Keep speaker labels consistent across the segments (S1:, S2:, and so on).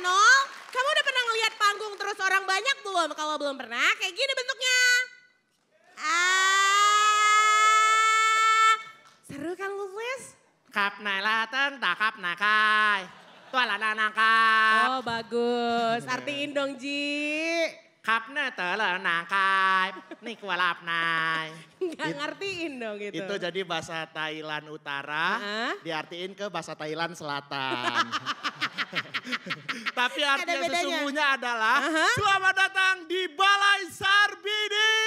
S1: Rano, kamu udah pernah ngelihat panggung terus orang banyak belum? Kalau belum pernah, kayak gini bentuknya. Ah, seru kan Lufis? Kap nailatan takap nakai. tuala nangkap. Oh bagus, artiin dong Ji.
S2: Kapna telenangkai, ini kualap nai. Gak
S1: ngertiin
S2: dong gitu. Itu jadi bahasa Thailand Utara, huh? diartiin ke bahasa Thailand Selatan. Tapi artinya sesungguhnya adalah, selamat datang di Balai Sarbini.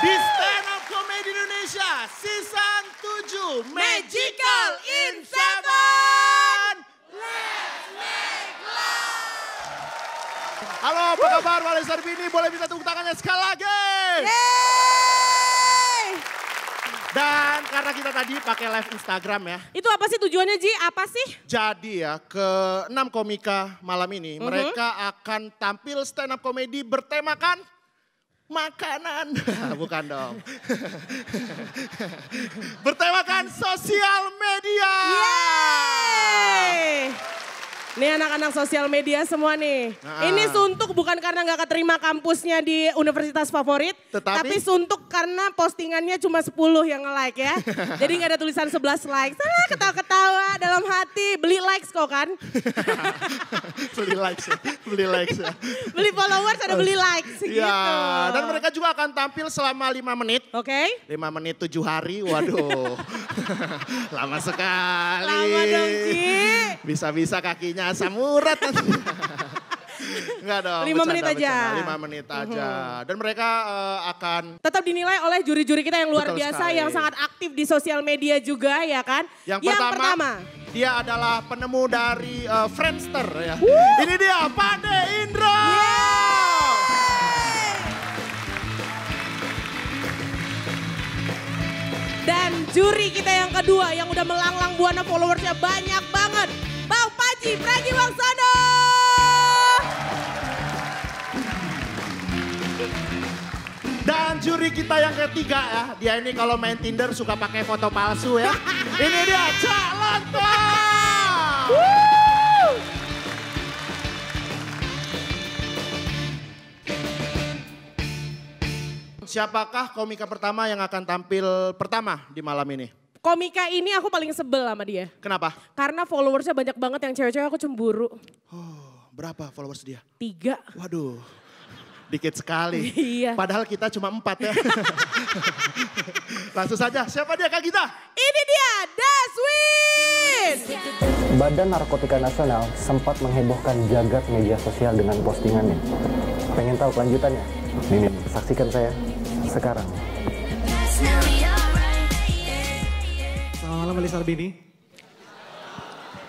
S2: Di Stand Up Comedy Indonesia, Season 7, Magical in
S3: Seven.
S2: Halo, apa kabar Wale Sarbini? Boleh bisa tepuk tangannya sekali lagi. Yeay! Dan karena kita tadi pakai live Instagram ya. Itu apa sih tujuannya Ji? Apa sih? Jadi ya ke enam komika malam ini mm -hmm. mereka akan tampil stand up komedi bertemakan makanan. Bukan dong. Bertemakan sosial media.
S1: Yeay! Ini anak-anak sosial media semua nih. Nah, ini suntuk bukan karena nggak keterima kampusnya di universitas favorit. Tetapi, tapi suntuk karena postingannya cuma 10 yang nge-like ya. Jadi nggak ada tulisan 11 like. Salah ketawa-ketawa dalam hati. Beli likes kok kan.
S3: beli likes ya. Beli likes
S2: ya.
S4: beli followers
S3: ada beli likes iya, gitu. Ya, dan
S2: mereka juga akan tampil selama 5 menit. Oke. Okay. 5 menit 7 hari. Waduh. Lama sekali. Lama dong Ki. Bisa-bisa kakinya Bukannya asam urat Enggak dong. Lima menit aja. Lima menit aja. Uhum. Mm-hmm. Dan mereka uh, akan tetap dinilai
S1: oleh juri-juri kita yang luar Betul biasa sekali. yang sangat aktif di sosial media juga ya kan. Yang, yang pertama, pertama
S2: dia adalah penemu dari uh, Friendster ya. Woo! Ini dia Pade Indra.
S1: Dan juri kita yang kedua yang udah melanglang buana followersnya banyak banget. Panji Pragiwaksono.
S2: Dan juri kita yang ketiga ya, dia ini kalau main Tinder suka pakai foto palsu ya. ini dia Cak Lanto Siapakah komika pertama yang akan tampil pertama di malam ini? Komika ini aku paling sebel sama dia. Kenapa?
S1: Karena followersnya banyak banget yang cewek-cewek aku cemburu.
S2: Oh, berapa followers dia? Tiga. Waduh, dikit sekali. iya. Padahal kita cuma empat ya. Langsung saja, siapa dia Kak kita? Ini dia, Daswin!
S5: Badan Narkotika Nasional sempat menghebohkan jagat media sosial dengan postingannya. Pengen tahu kelanjutannya? Ini, saksikan saya sekarang malam Elisa Arbini.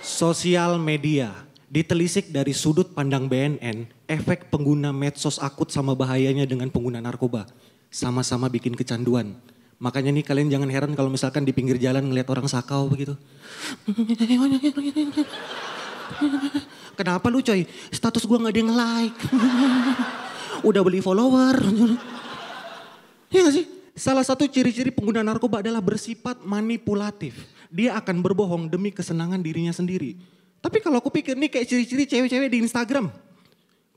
S5: Sosial media ditelisik dari sudut pandang BNN efek pengguna medsos akut sama bahayanya dengan pengguna narkoba. Sama-sama bikin kecanduan. Makanya nih kalian jangan heran kalau misalkan di pinggir jalan ngeliat orang sakau begitu. Kenapa lu coy? Status gua gak ada yang like. Udah beli follower. Iya gak sih? Salah satu ciri-ciri pengguna narkoba adalah bersifat manipulatif. Dia akan berbohong demi kesenangan dirinya sendiri. Tapi kalau aku pikir ini kayak ciri-ciri cewek-cewek di Instagram.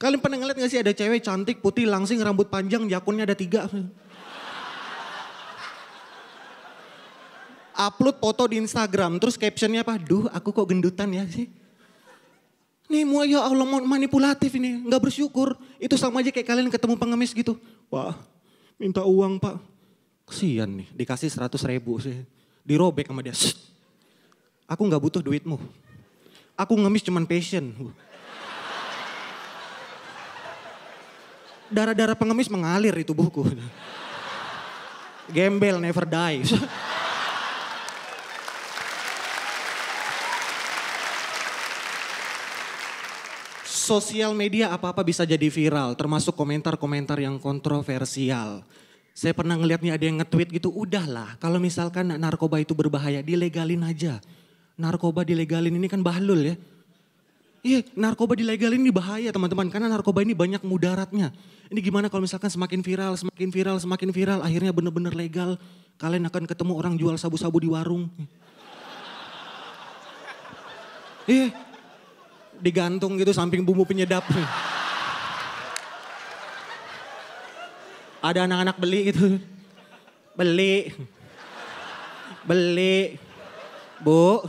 S5: Kalian pernah ngeliat gak sih ada cewek cantik, putih, langsing, rambut panjang, jakunnya ada tiga. Upload foto di Instagram, terus captionnya apa? Duh, aku kok gendutan ya sih. Nih mau ya Allah manipulatif ini, gak bersyukur. Itu sama aja kayak kalian ketemu pengemis gitu. Wah, minta uang pak Kesian nih, dikasih seratus ribu sih. Dirobek sama dia. Shh. Aku nggak butuh duitmu. Aku ngemis cuman passion. Darah-darah pengemis mengalir di tubuhku. Gembel never dies. sosial media apa-apa bisa jadi viral, termasuk komentar-komentar yang kontroversial. Saya pernah ngeliat nih ada yang nge-tweet gitu, udahlah kalau misalkan narkoba itu berbahaya, dilegalin aja. Narkoba dilegalin ini kan bahlul ya. Iya, narkoba dilegalin ini bahaya teman-teman, karena narkoba ini banyak mudaratnya. Ini gimana kalau misalkan semakin viral, semakin viral, semakin viral, akhirnya bener-bener legal. Kalian akan ketemu orang jual sabu-sabu di warung. Iya, digantung gitu samping bumbu penyedap. Ada anak-anak beli gitu. Beli. Beli. Bu,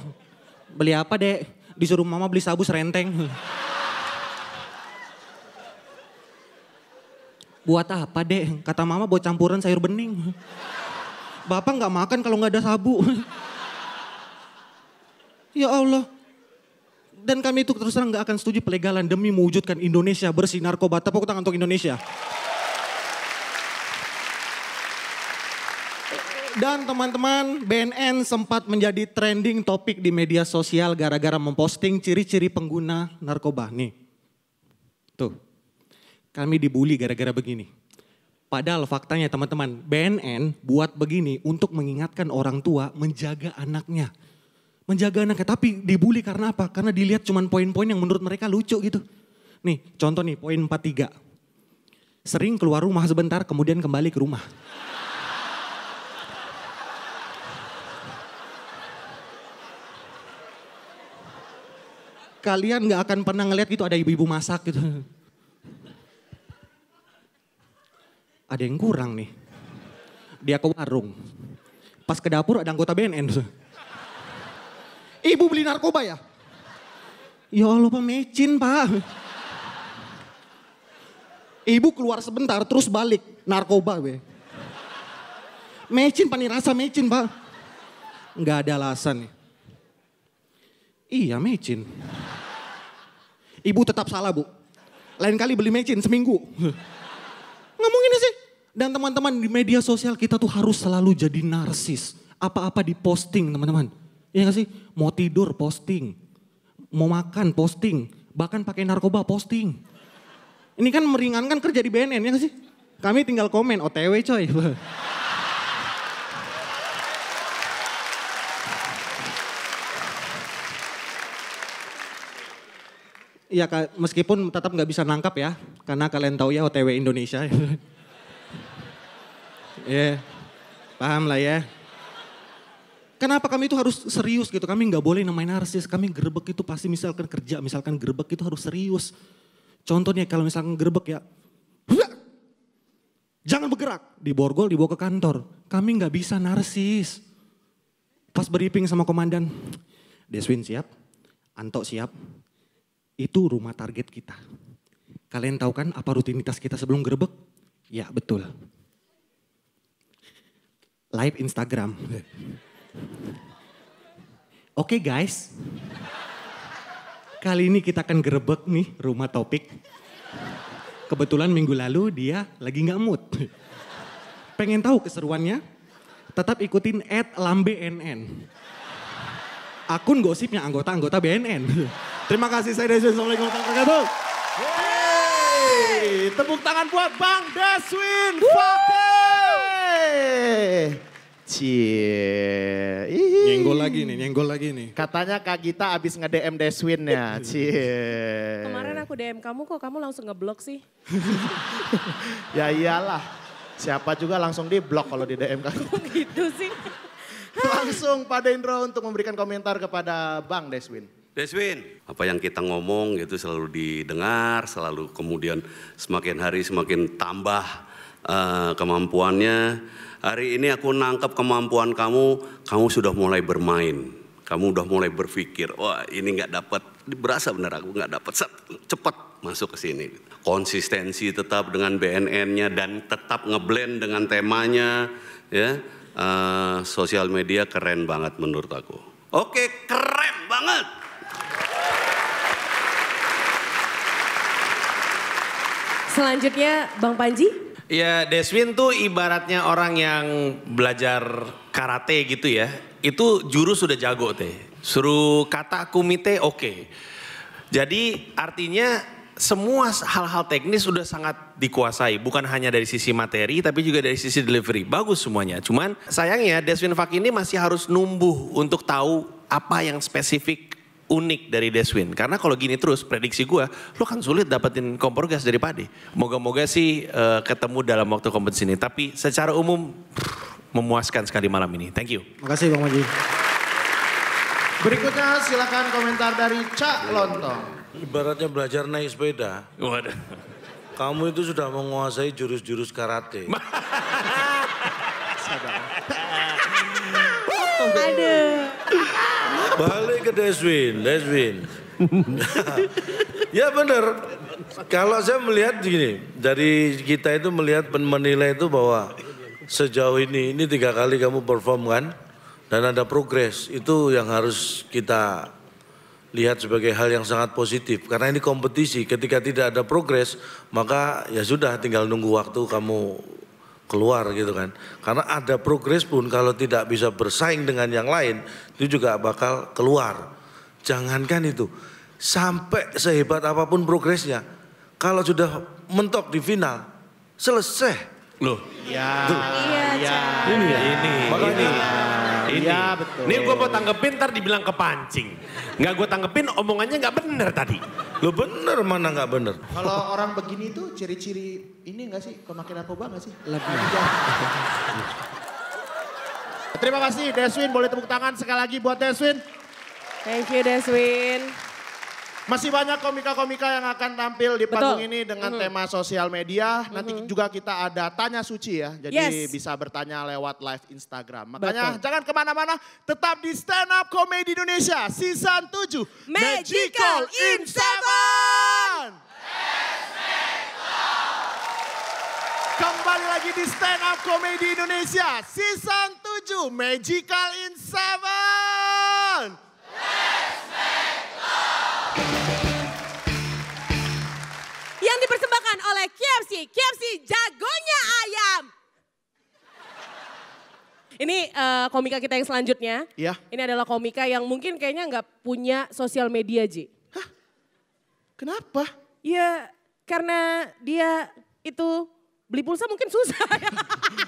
S5: beli apa dek? Disuruh mama beli sabu serenteng. Buat apa dek? Kata mama buat campuran sayur bening. Bapak nggak makan kalau nggak ada sabu. ya Allah. Dan kami itu terus terang nggak akan setuju pelegalan demi mewujudkan Indonesia bersih narkoba. Tepuk tangan untuk Indonesia. dan teman-teman BNN sempat menjadi trending topik di media sosial gara-gara memposting ciri-ciri pengguna narkoba. Nih, tuh kami dibully gara-gara begini. Padahal faktanya teman-teman BNN buat begini untuk mengingatkan orang tua menjaga anaknya. Menjaga anaknya, tapi dibully karena apa? Karena dilihat cuman poin-poin yang menurut mereka lucu gitu. Nih, contoh nih poin 43. Sering keluar rumah sebentar kemudian kembali ke rumah. kalian gak akan pernah ngeliat gitu ada ibu-ibu masak gitu. Ada yang kurang nih. Dia ke warung. Pas ke dapur ada anggota BNN. Ibu beli narkoba ya? Ya Allah Pak mecin Pak. Ibu keluar sebentar terus balik narkoba be. Mecin pani rasa mecin Pak. Nggak ada alasan nih. Iya mecin. Ibu tetap salah bu. Lain kali beli mecin seminggu. Ngomongin sih. Dan teman-teman di media sosial kita tuh harus selalu jadi narsis. Apa-apa diposting teman-teman. Iya gak sih? Mau tidur posting. Mau makan posting. Bahkan pakai narkoba posting. Ini kan meringankan kerja di BNN ya gak sih? Kami tinggal komen OTW coy. ya meskipun tetap nggak bisa nangkap ya, karena kalian tahu ya OTW Indonesia. ya, yeah. paham lah ya. Kenapa kami itu harus serius gitu? Kami nggak boleh namanya narsis. Kami gerbek itu pasti misalkan kerja, misalkan gerbek itu harus serius. Contohnya kalau misalkan gerbek ya, jangan bergerak. Diborgol, dibawa ke kantor. Kami nggak bisa narsis. Pas briefing sama komandan, Deswin siap, Anto siap, itu rumah target kita. Kalian tahu kan apa rutinitas kita sebelum gerbek? Ya betul. Live Instagram. Oke okay, guys. Kali ini kita akan gerbek nih rumah topik. Kebetulan minggu lalu dia lagi nggak mood. Pengen tahu keseruannya? Tetap ikutin at lambe nn akun gosipnya anggota-anggota BNN. Terima kasih saya Deswin. Assalamualaikum warahmatullahi wabarakatuh.
S2: Tepuk tangan buat Bang Deswin Fakih. Cie. Nyenggol lagi nih, nyenggol lagi nih. Katanya Kak Gita abis nge-DM Deswin ya, cie. Kemarin
S1: aku DM kamu kok kamu langsung ngeblok
S2: sih. ya iyalah, siapa juga langsung di-blok kalau di DM kamu. gitu sih. Langsung pada Indro untuk memberikan komentar kepada Bang Deswin. Deswin,
S6: apa yang kita ngomong itu selalu didengar, selalu kemudian semakin hari semakin tambah uh, kemampuannya. Hari ini aku nangkep kemampuan kamu, kamu sudah mulai bermain, kamu sudah mulai berpikir, wah ini nggak dapat, berasa bener aku nggak dapat, cepat masuk ke sini. Konsistensi tetap dengan BNN-nya dan tetap ngeblend dengan temanya, ya Eh, sosial media keren banget menurut aku. Oke, keren
S2: banget.
S1: Selanjutnya Bang Panji.
S2: Ya Deswin tuh ibaratnya orang yang belajar karate gitu ya. Itu jurus sudah jago teh. Suruh kata kumite oke. Okay. Jadi artinya semua hal-hal teknis sudah sangat dikuasai. Bukan hanya dari sisi materi, tapi juga dari sisi delivery. Bagus semuanya. Cuman sayangnya Deswin Fak ini masih harus numbuh untuk tahu apa yang spesifik unik dari Deswin. Karena kalau gini terus, prediksi gue, lo kan sulit dapetin kompor gas dari padi. Moga-moga sih uh, ketemu dalam waktu kompetisi ini. Tapi secara umum, pff, memuaskan sekali malam ini. Thank you.
S5: Makasih Bang Maji.
S2: Berikutnya silakan komentar dari Cak Lontong.
S7: Ibaratnya belajar naik sepeda. Waduh. Kamu itu sudah menguasai jurus-jurus karate.
S3: Aduh.
S7: Balik ke Deswin, Deswin. ya benar. Kalau saya melihat gini, dari kita itu melihat menilai itu bahwa sejauh ini, ini tiga kali kamu perform kan, dan ada progres, itu yang harus kita lihat sebagai hal yang sangat positif karena ini kompetisi ketika tidak ada progres maka ya sudah tinggal nunggu waktu kamu keluar gitu kan karena ada progres pun kalau tidak bisa bersaing dengan yang lain itu juga bakal keluar jangankan itu sampai sehebat apapun progresnya kalau sudah
S2: mentok di final selesai loh ya, Tuh. Ya, iya, ya. ini ya ini makanya ya ini. Iya betul. Ini gue mau tanggepin ntar dibilang kepancing. Nggak gue tanggepin omongannya nggak bener tadi. Lo bener mana nggak bener?
S8: Kalau orang
S2: begini tuh ciri-ciri ini nggak sih? makin narkoba nggak sih? Lebih. Terima kasih Deswin, boleh tepuk tangan sekali lagi buat Deswin. Thank you Deswin. Masih banyak komika-komika yang akan tampil di panggung ini dengan mm -hmm. tema sosial media. Nanti mm -hmm. juga kita ada tanya suci ya. Jadi yes. bisa bertanya lewat live Instagram. Makanya Betul. jangan kemana-mana. Tetap di Stand Up Comedy Indonesia Season 7. Magical in
S3: Seven!
S2: Kembali lagi di Stand Up Comedy Indonesia Season 7 Magical in Seven.
S1: oleh KFC. KFC jagonya ayam. Ini uh, komika kita yang selanjutnya. Iya. Ini adalah komika yang mungkin kayaknya nggak punya sosial media, Ji. Hah? Kenapa? Ya karena dia itu beli pulsa mungkin susah.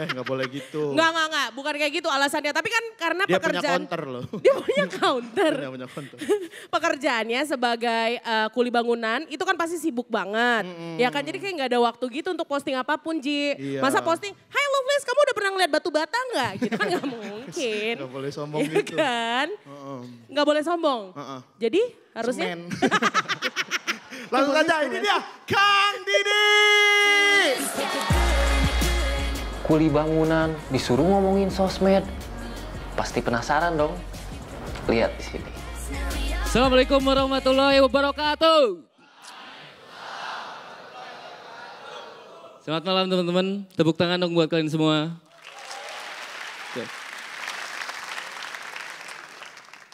S2: eh nggak boleh gitu. Nggak, nggak,
S1: nggak. Bukan kayak gitu alasannya. Tapi kan karena dia pekerjaan. Dia punya
S2: counter loh.
S1: Dia punya counter. dia
S2: punya counter.
S1: Pekerjaannya sebagai uh, kuli bangunan itu kan pasti sibuk banget. Mm-hmm. Ya kan jadi kayak nggak ada waktu gitu untuk posting apapun Ji. Iya. Masa posting, hi Loveless kamu udah pernah ngeliat batu bata nggak? Gitu kan nggak mungkin. Nggak boleh sombong ya gitu. kan? Nggak uh-uh. boleh sombong. Uh-uh. Jadi harusnya. Langsung aja ini dia
S3: Kang Didi
S9: kuli bangunan, disuruh ngomongin sosmed. Pasti penasaran dong. Lihat di sini. Assalamualaikum warahmatullahi wabarakatuh. Selamat malam teman-teman. Tepuk tangan dong buat kalian semua. Oke.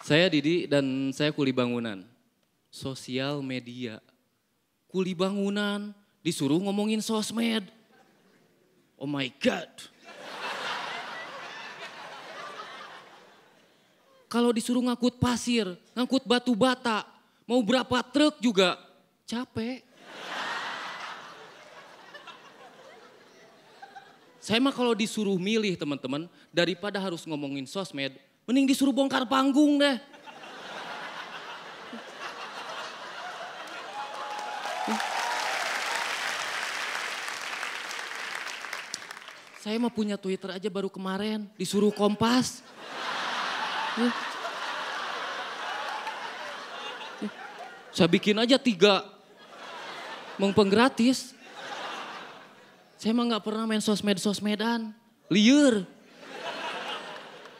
S9: Saya Didi dan saya kuli bangunan. Sosial media. Kuli bangunan, disuruh ngomongin sosmed Oh my God. Kalau disuruh ngangkut pasir, ngangkut batu bata, mau berapa truk juga capek. Saya mah kalau disuruh milih teman-teman, daripada harus ngomongin sosmed, mending disuruh bongkar panggung deh. Saya mah punya Twitter aja baru kemarin, disuruh kompas. Ya. Saya bikin aja tiga, mengpeng gratis. Saya mah gak pernah main sosmed-sosmedan, liar.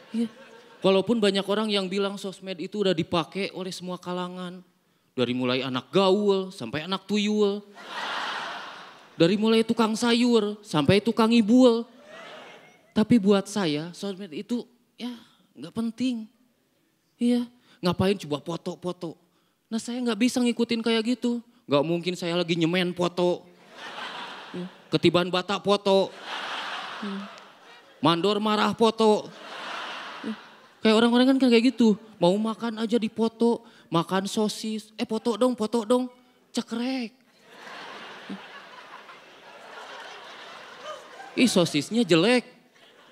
S9: Iya. Walaupun banyak orang yang bilang sosmed itu udah dipakai oleh semua kalangan. Dari mulai anak gaul sampai anak tuyul. Dari mulai tukang sayur sampai tukang ibul. Tapi buat saya sosmed itu ya nggak penting. Iya, ngapain coba foto-foto. Nah saya nggak bisa ngikutin kayak gitu. Nggak mungkin saya lagi nyemen foto. Iya, ketiban batak foto. Iya, mandor marah foto. Iya, kayak orang-orang kan kayak gitu. Mau makan aja di foto. Makan sosis. Eh foto dong, foto dong. Cekrek. Ih sosisnya jelek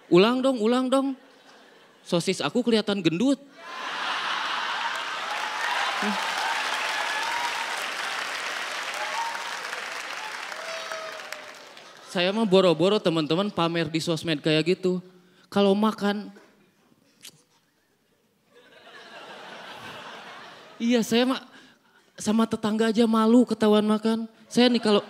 S9: Ulang dong, ulang dong. Sosis aku kelihatan gendut. Saya mah boro-boro teman-teman pamer di sosmed kayak gitu. Kalau makan, iya saya mah sama tetangga aja malu ketahuan makan. Saya nih kalau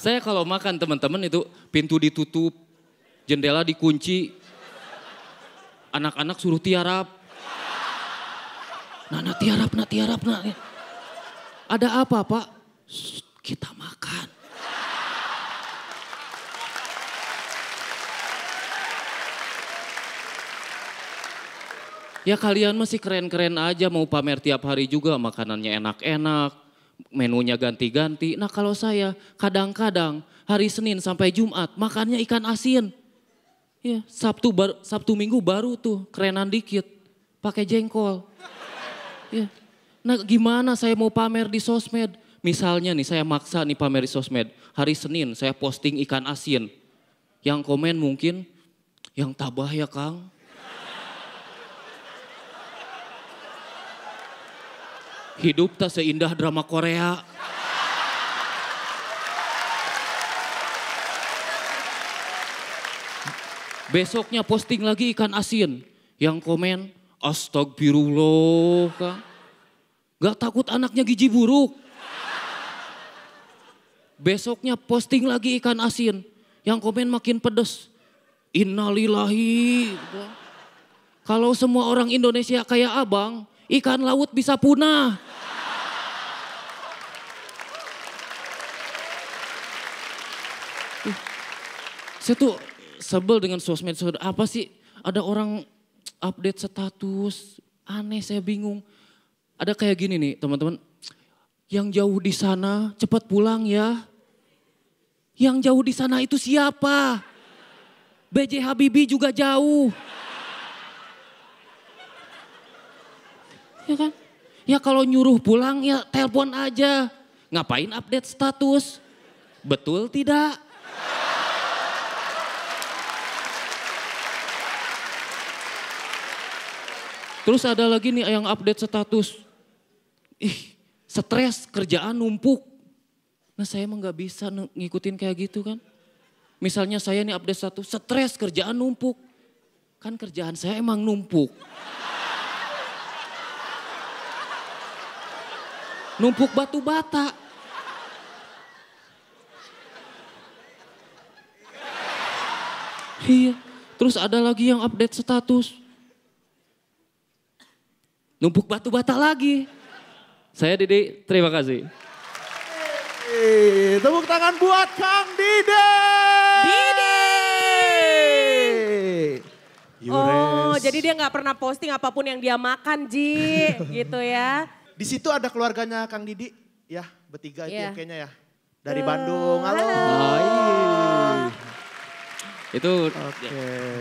S9: Saya kalau makan teman-teman itu pintu ditutup, jendela dikunci, anak-anak suruh tiarap. Nah, nah tiarap, nah tiarap, nah. Ada apa pak? Shh, kita makan. Ya kalian masih keren-keren aja mau pamer tiap hari juga makanannya enak-enak menunya ganti-ganti. Nah kalau saya kadang-kadang hari Senin sampai Jumat makannya ikan asin. Ya, Sabtu bar, Sabtu Minggu baru tuh kerenan dikit, pakai jengkol. Ya. Nah gimana saya mau pamer di sosmed? Misalnya nih saya maksa nih pamer di sosmed. Hari Senin saya posting ikan asin. Yang komen mungkin, yang tabah ya Kang. Hidup tak seindah drama Korea. Besoknya posting lagi ikan asin. Yang komen, astagfirullah. Kak. Gak takut anaknya gizi buruk. Besoknya posting lagi ikan asin. Yang komen makin pedes. Innalillahi. Kalau semua orang Indonesia kayak abang, ikan laut bisa punah. saya tuh sebel dengan sosmed Apa sih ada orang update status aneh saya bingung. Ada kayak gini nih teman-teman. Yang jauh di sana cepat pulang ya. Yang jauh di sana itu siapa? BJ Habibie juga jauh. Ya kan? Ya kalau nyuruh pulang ya telepon aja. Ngapain update status? Betul tidak? Terus ada lagi nih yang update status. Ih, stres, kerjaan numpuk. Nah saya emang gak bisa ngikutin kayak gitu kan. Misalnya saya nih update status, stres, kerjaan numpuk. Kan kerjaan saya emang numpuk. Numpuk batu bata. Iya. Terus ada lagi yang update status. Numpuk batu bata lagi. Saya Didi, terima kasih. tepuk tangan buat Kang Didi. Didi.
S2: Oh, jadi
S1: dia nggak pernah posting apapun yang dia makan, Ji. gitu ya.
S2: Di situ ada keluarganya Kang Didi, ya bertiga yeah. kayaknya ya. Dari Bandung, halo.
S9: halo. Itu Oke. Okay. Ya.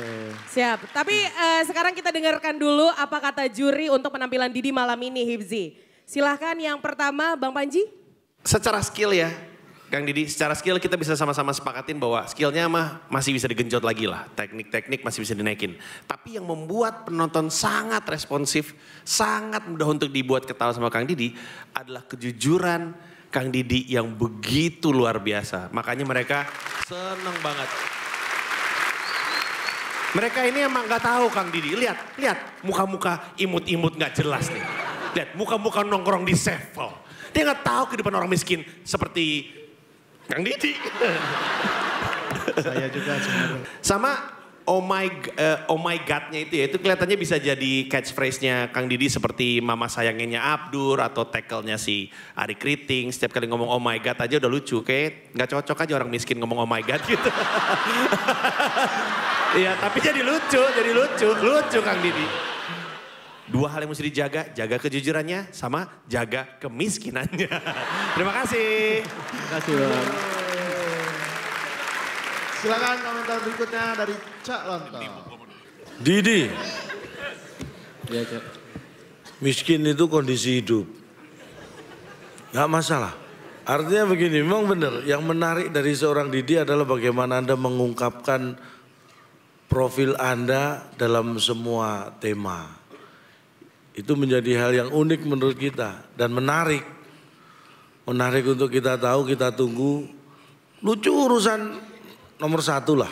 S2: Siap.
S1: Tapi uh, sekarang kita dengarkan dulu apa kata juri untuk penampilan Didi malam ini Hibzi. Silahkan yang pertama Bang Panji. Secara skill ya,
S2: Kang Didi, secara skill kita bisa sama-sama sepakatin bahwa skillnya mah masih bisa digenjot lagi lah. Teknik-teknik masih bisa dinaikin. Tapi yang membuat penonton sangat responsif, sangat mudah untuk dibuat ketawa sama Kang Didi adalah kejujuran Kang Didi yang begitu luar biasa. Makanya mereka seneng banget. Mereka ini emang gak tahu Kang Didi. Lihat, lihat muka-muka imut-imut gak jelas nih. Lihat muka-muka nongkrong di sevel. Dia gak tahu kehidupan orang miskin seperti Kang Didi. Saya juga sebenarnya. Sama Oh my, uh, oh my God-nya itu ya, itu kelihatannya bisa jadi catchphrase-nya Kang Didi seperti mama sayangnya Abdur atau tackle-nya si Ari Kriting. Setiap kali ngomong oh my God aja udah lucu, kayak nggak cocok aja orang miskin ngomong oh my God gitu. Iya, tapi jadi lucu, jadi lucu, lucu Kang Didi. Dua hal yang mesti dijaga, jaga kejujurannya sama jaga kemiskinannya. Terima kasih. Terima kasih Bang. Silakan komentar berikutnya dari Cak Lonto.
S7: Didi. Ya, Cak. Miskin itu kondisi hidup. Gak masalah. Artinya begini, memang benar. Yang menarik dari seorang Didi adalah bagaimana Anda mengungkapkan profil Anda dalam semua tema. Itu menjadi hal yang unik menurut kita dan menarik. Menarik untuk kita tahu, kita tunggu. Lucu urusan nomor satu lah.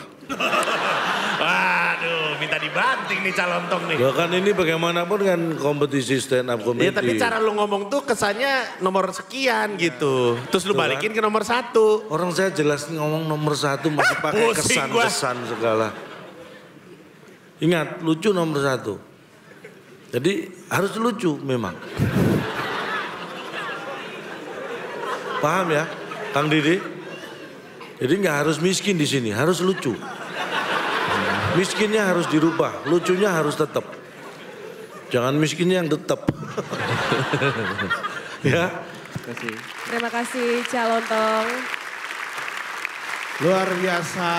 S2: Waduh, minta
S7: dibanting
S2: nih calon tong
S7: nih. Bahkan ini bagaimanapun kan kompetisi stand up comedy. Ya tapi cara
S2: lu ngomong tuh kesannya nomor sekian gitu. Terus lu kan. balikin ke nomor satu. Orang saya jelas ngomong nomor satu masih pakai kesan-kesan segala. Ingat,
S7: lucu nomor satu. Jadi harus lucu memang. Paham ya, Kang Didi? Jadi nggak harus miskin di sini, harus lucu. Miskinnya harus dirubah, lucunya harus tetap. Jangan miskinnya yang tetap.
S2: ya. Terima kasih.
S1: Terima kasih Tong.
S2: Luar biasa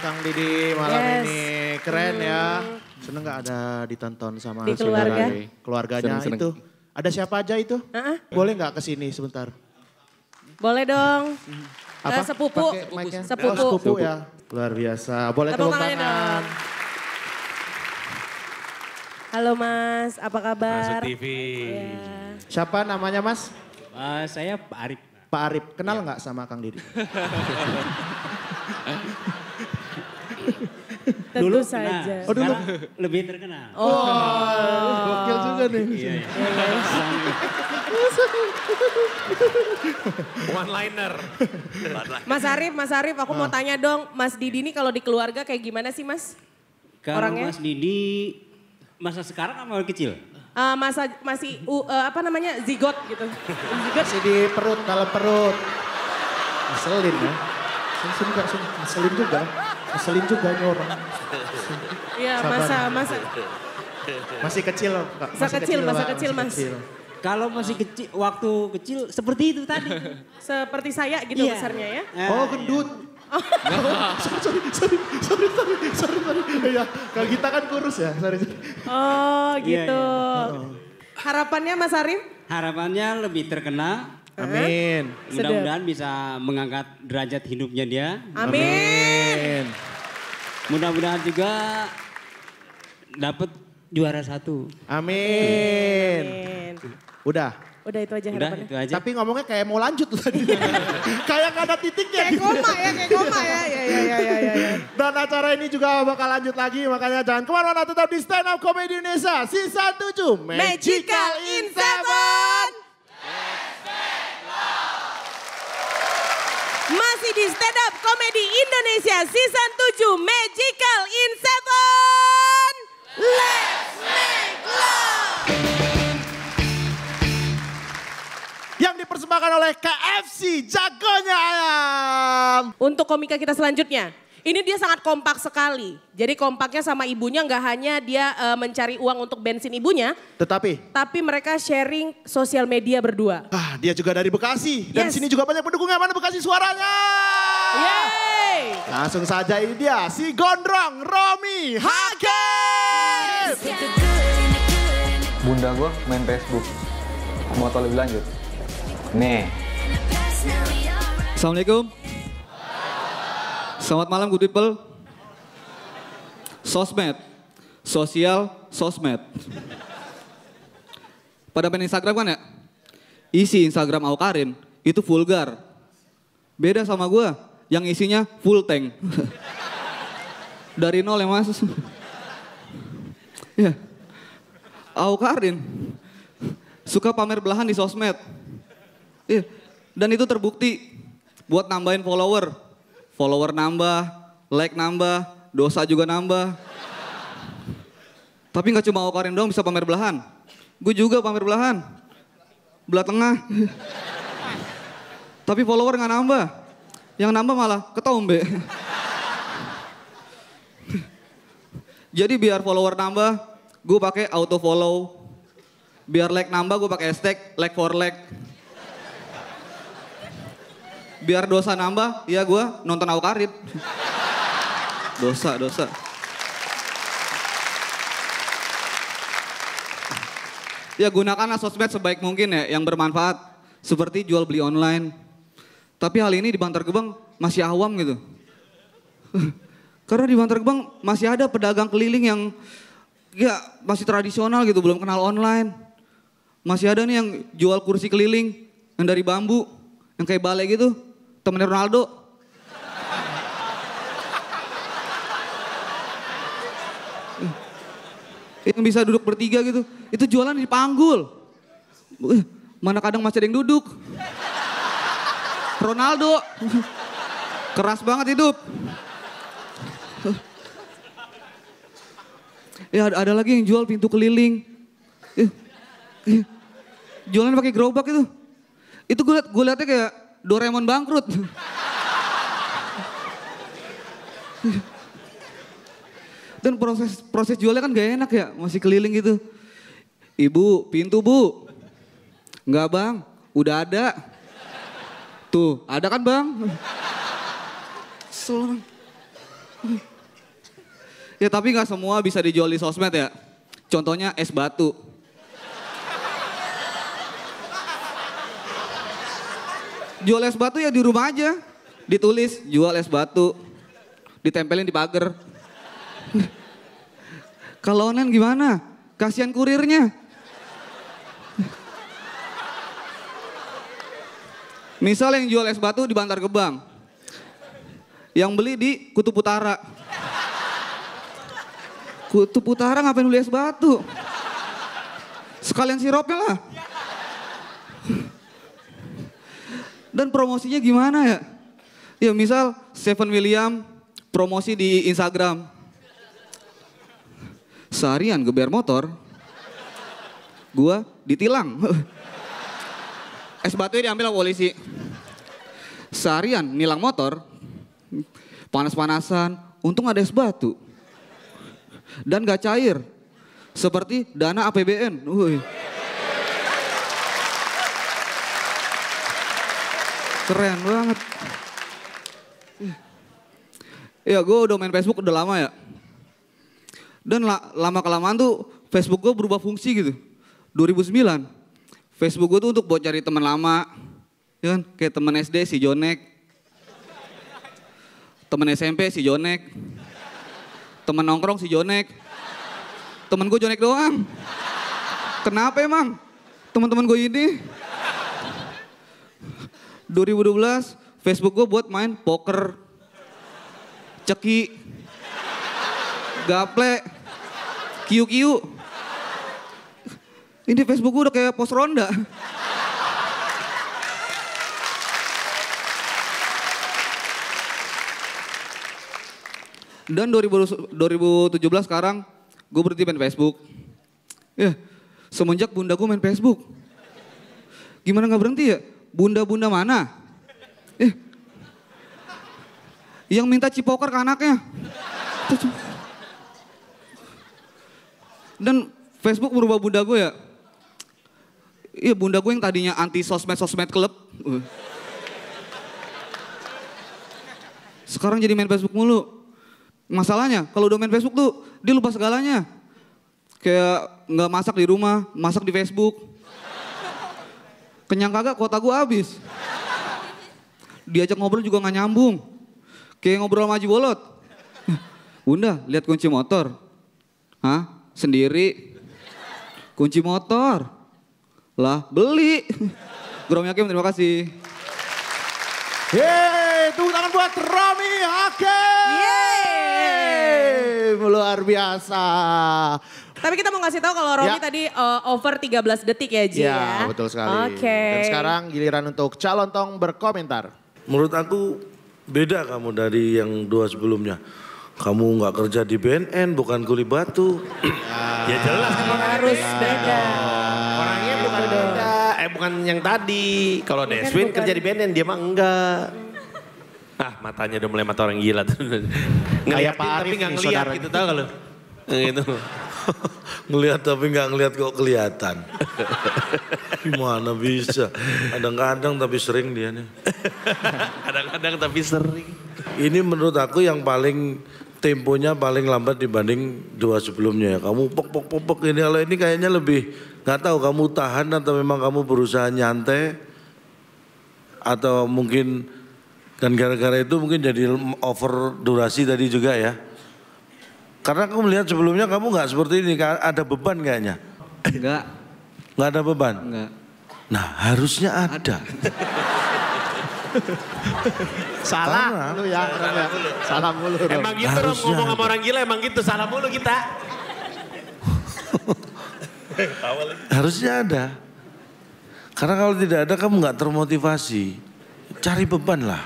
S2: Kang Didi malam yes. ini, keren ya. hmm. ya. Seneng gak ada ditonton sama Di keluarga? keluarganya seneng, seneng. itu? Ada siapa aja itu? Uh-uh. Boleh gak kesini sebentar?
S1: Boleh dong. Apa? Eh, sepupu. Sepupu. sepupu. Oh, sepupu ya.
S2: Luar biasa. Boleh tepuk tangan. Halo Mas, apa kabar? Masuk TV. Ya. Siapa namanya Mas? Uh, saya Pak Arif. Pak Arif, kenal iya. nggak ya. sama Kang Didi?
S1: Tentu dulu saja. Kena. Oh dulu lebih terkenal.
S3: Oh. oh. Gokil juga nih. Iya, iya.
S1: One liner. Mas Arif, Mas Arif aku oh. mau tanya dong, Mas Didi ini kalau di keluarga kayak gimana sih Mas? Kalau Orangnya? Mas
S8: Didi masa sekarang sama kecil?
S1: Uh, masa masih uh, uh, apa namanya zigot gitu.
S2: Zigot. Masih di perut, dalam perut. Ngeselin ya. Ngeselin juga. Keselin juga ini orang.
S9: Iya, masa masa
S3: masih
S2: kecil, Kak. Masa masih kecil, kecil masa kecil, Mas. Kecil.
S9: Kalau masih kecil,
S2: waktu kecil seperti itu tadi.
S1: seperti saya gitu iya. besarnya ya. Eh, oh, iya.
S2: gendut. Oh. sorry, sorry, sorry, sorry, sorry, sorry, Ya, kalau kita kan kurus ya, sorry, sorry.
S6: Oh, iya, gitu. Yeah, yeah. Oh.
S2: Harapannya Mas Arim?
S8: Harapannya lebih terkenal, Amin. Mudah-mudahan bisa mengangkat derajat hidupnya dia. Amin. Mudah-mudahan juga
S4: dapat juara satu. Amin. Amin. Udah.
S2: Udah itu aja Udah, itu aja. Tapi ngomongnya kayak mau lanjut tuh tadi. kayak gak ada titiknya. Kayak koma ya, kayak koma ya. ya. Ya, ya, ya, ya, ya. Dan acara ini juga bakal lanjut lagi. Makanya jangan kemana-mana tetap di Stand Up Comedy Indonesia. Sisa 7. Magical, Magical in
S3: Seven.
S2: masih di Stand Up
S1: Comedy Indonesia Season 7 Magical in Seven. Let's make love.
S2: Yang dipersembahkan oleh KFC Jagonya Ayam. Untuk
S1: komika kita selanjutnya, ini dia sangat kompak sekali. Jadi kompaknya sama ibunya nggak hanya dia uh, mencari uang untuk bensin ibunya. Tetapi? Tapi mereka sharing sosial media
S2: berdua. Ah, dia juga dari Bekasi. Dan yes. sini juga banyak pendukungnya. Mana Bekasi suaranya? Yeay! Langsung saja ini dia, si Gondrong Romi Hakim!
S10: Bunda gue main Facebook. Mau tau lebih lanjut? Nih. Assalamualaikum. Selamat malam good people. Sosmed. Sosial sosmed. Pada main Instagram kan ya? Isi Instagram Aw Karin itu vulgar. Beda sama gue yang isinya full tank. Dari nol ya mas. ya. Aw Karin suka pamer belahan di sosmed. Iya. Dan itu terbukti buat nambahin follower follower nambah, like nambah, dosa juga nambah. Tapi nggak cuma Okarin dong bisa pamer belahan. Gue juga pamer belahan. Belah tengah. Tapi follower nggak nambah. Yang nambah malah ketombe. Jadi biar follower nambah, gue pakai auto follow. Biar like nambah, gue pakai hashtag like for like biar dosa nambah, iya gue nonton Awkarit. dosa, dosa. Ya gunakanlah sosmed sebaik mungkin ya, yang bermanfaat. Seperti jual beli online. Tapi hal ini di Bantar Gebang masih awam gitu. Karena di Bantar Gebang masih ada pedagang keliling yang ya masih tradisional gitu, belum kenal online. Masih ada nih yang jual kursi keliling yang dari bambu, yang kayak balai gitu temennya Ronaldo. Eh, yang bisa duduk bertiga gitu. Itu jualan di panggul. Eh, mana kadang masih ada yang duduk. Ronaldo. Keras banget hidup. Ya ada, ada lagi yang jual pintu keliling. Jualan pakai gerobak itu. Itu gue liat, gue liatnya kayak Doraemon bangkrut. Dan proses proses jualnya kan gak enak ya, masih keliling gitu. Ibu, pintu bu. Enggak bang, udah ada. Tuh, ada kan bang? Selang. Ya tapi gak semua bisa dijual di sosmed ya. Contohnya es batu. jual es batu ya di rumah aja. Ditulis jual es batu. Ditempelin di pagar. Kalau online gimana? Kasihan kurirnya. Misal yang jual es batu di Bantar Gebang. Yang beli di Kutub Utara. Kutub Utara ngapain beli es batu? Sekalian sirupnya lah. Dan promosinya gimana ya? Ya misal Seven William promosi di Instagram. Seharian geber motor. Gua ditilang. Es batunya diambil sama polisi. Seharian nilang motor. Panas-panasan. Untung ada es batu. Dan gak cair. Seperti dana APBN. Keren banget. Ya gue udah main Facebook udah lama ya. Dan lama kelamaan tuh Facebook gue berubah fungsi gitu. 2009. Facebook gue tuh untuk buat cari teman lama. Ya kan? Kayak teman SD si Jonek. Teman SMP si Jonek. Teman nongkrong si Jonek. Temen gue Jonek doang. Kenapa emang? Teman-teman gue ini 2012 Facebook gue buat main poker, ceki, gaple, kiu-kiu. Ini Facebook gue udah kayak pos ronda. Dan 2000, 2017 sekarang gue berhenti main Facebook. Ya, semenjak bunda gue main Facebook. Gimana gak berhenti ya? Bunda-bunda mana? Eh. Yang minta cipoker ke anaknya. Dan Facebook berubah bunda gue ya. Iya bunda gue yang tadinya anti sosmed-sosmed klub. Sekarang jadi main Facebook mulu. Masalahnya kalau udah main Facebook tuh dia lupa segalanya. Kayak nggak masak di rumah, masak di Facebook kenyang kagak kuota gue habis. Diajak ngobrol juga nggak nyambung. Kayak ngobrol sama Haji Bolot. Bunda, lihat kunci motor. Hah? Sendiri. Kunci motor. Lah, beli. Grom Hakim, terima kasih. Yeay, tunggu tangan buat Romi Hakim. Yeay. Luar biasa.
S1: Tapi kita mau ngasih tahu kalau Romi ya. tadi uh, over 13 detik ya Ji ya. Iya betul sekali. Oke. Okay. Dan sekarang
S2: giliran untuk calon tong berkomentar. Menurut aku beda kamu
S7: dari yang dua sebelumnya. Kamu nggak kerja di BNN, bukan kuli batu. Ya,
S2: ya jelas emang harus beda. beda. Orangnya bukan beda. beda. Eh bukan yang tadi. Kalau Deswin kerja di BNN, dia mah enggak. Ah matanya udah mulai mata orang gila tuh. Kayak Pak Arif tapi nggak ngeliat gitu tau kalau.
S7: ngelihat tapi nggak ngelihat kok kelihatan. Gimana bisa? Kadang-kadang tapi sering dia nih. Kadang-kadang tapi sering. Ini menurut aku yang paling temponya paling lambat dibanding dua sebelumnya. Ya. Kamu pok pok pok pok ini kalau ini kayaknya lebih nggak tahu kamu tahan atau memang kamu berusaha nyantai atau mungkin dan gara-gara itu mungkin jadi over durasi tadi juga ya. Karena aku melihat sebelumnya kamu nggak seperti ini, ada beban kayaknya. Enggak. Enggak ada beban? Enggak. Nah harusnya
S2: ada. ada. salah lu ya, salah, ya. salah mulu. Emang gitu harusnya ngomong sama orang gila emang gitu, salah mulu kita.
S7: harusnya ada. Karena kalau tidak ada kamu nggak termotivasi. Cari beban lah.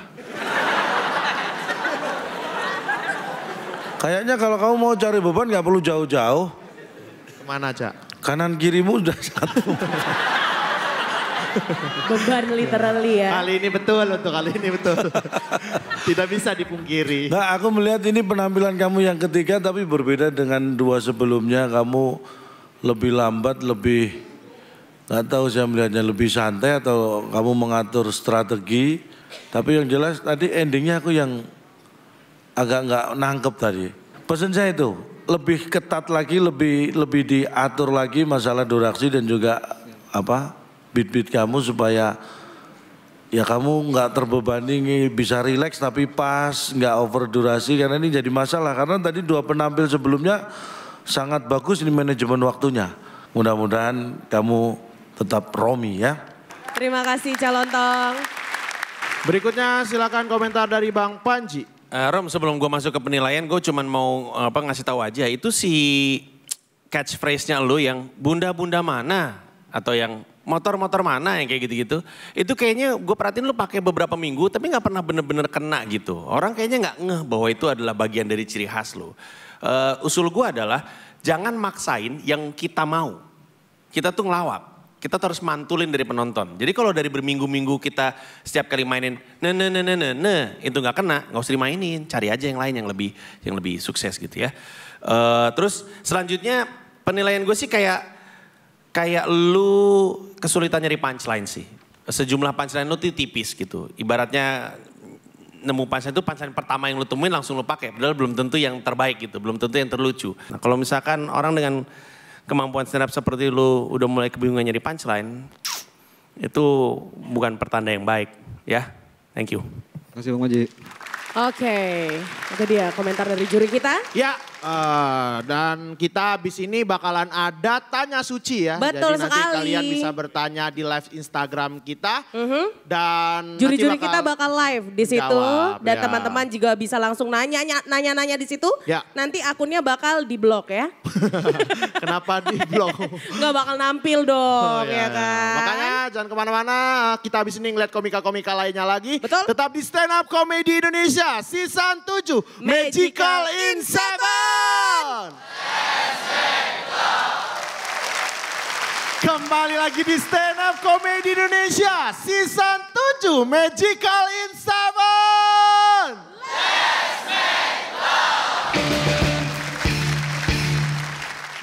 S7: Kayaknya kalau kamu mau cari beban gak perlu jauh-jauh. Kemana, Cak? Kanan kirimu udah satu.
S2: beban literally ya. Kali ini betul untuk kali ini betul. Tidak bisa dipungkiri.
S7: Nah, aku melihat ini penampilan kamu yang ketiga tapi berbeda dengan dua sebelumnya. Kamu lebih lambat, lebih gak tahu saya melihatnya lebih santai atau kamu mengatur strategi. Tapi yang jelas tadi endingnya aku yang agak nggak nangkep tadi. Pesan saya itu lebih ketat lagi, lebih lebih diatur lagi masalah duraksi dan juga apa bit-bit kamu supaya ya kamu nggak terbebani bisa rileks tapi pas nggak over durasi karena ini jadi masalah karena tadi dua penampil sebelumnya sangat bagus ini manajemen waktunya mudah-mudahan kamu tetap Romi ya
S2: terima kasih calon tong berikutnya silakan komentar dari Bang Panji Uh, Rom sebelum gue masuk ke penilaian gue cuman mau apa ngasih tahu aja itu si catchphrase-nya lo yang bunda-bunda mana atau yang motor-motor mana yang kayak gitu-gitu itu kayaknya gue perhatiin lo pakai beberapa minggu tapi nggak pernah bener-bener kena gitu orang kayaknya nggak ngeh bahwa itu adalah bagian dari ciri khas lo. Uh, eh, usul gue adalah jangan maksain yang kita mau kita tuh ngelawak kita tuh harus mantulin dari penonton. Jadi kalau dari berminggu-minggu kita setiap kali mainin ne ne ne ne ne, ne itu nggak kena, nggak usah dimainin, cari aja yang lain yang lebih yang lebih sukses gitu ya. Uh, terus selanjutnya penilaian gue sih kayak kayak lu kesulitan nyari punchline sih. Sejumlah punchline lu tuh tipis gitu. Ibaratnya nemu punchline itu punchline pertama yang lu temuin langsung lu pakai. Padahal belum tentu yang terbaik gitu, belum tentu yang terlucu. Nah kalau misalkan orang dengan kemampuan stand up seperti lu udah mulai kebingungan nyari punchline, itu bukan pertanda yang baik ya. Thank you. Terima kasih Bang Oke,
S3: okay.
S1: itu dia komentar dari juri kita.
S2: Ya. Uh, dan kita habis ini bakalan ada tanya suci ya. Betul Jadi sekali. nanti kalian bisa bertanya di live Instagram kita. Uh mhm. -huh. Dan juri-juri kita bakal live di situ jawab, dan ya. teman-teman ya. juga
S1: bisa langsung nanya nanya di situ. Ya. Nanti akunnya bakal di blok ya.
S2: Kenapa di blok?
S1: Gak bakal nampil dong oh, ya, ya kan.
S2: Makanya jangan kemana-mana. Kita habis ini ngeliat komika-komika lainnya lagi. Betul. Tetap di Stand Up Comedy Indonesia season 7 Magical, Magical in Tuhan. Kembali lagi di Stand Up Comedy Indonesia Season 7 Magical in Seven.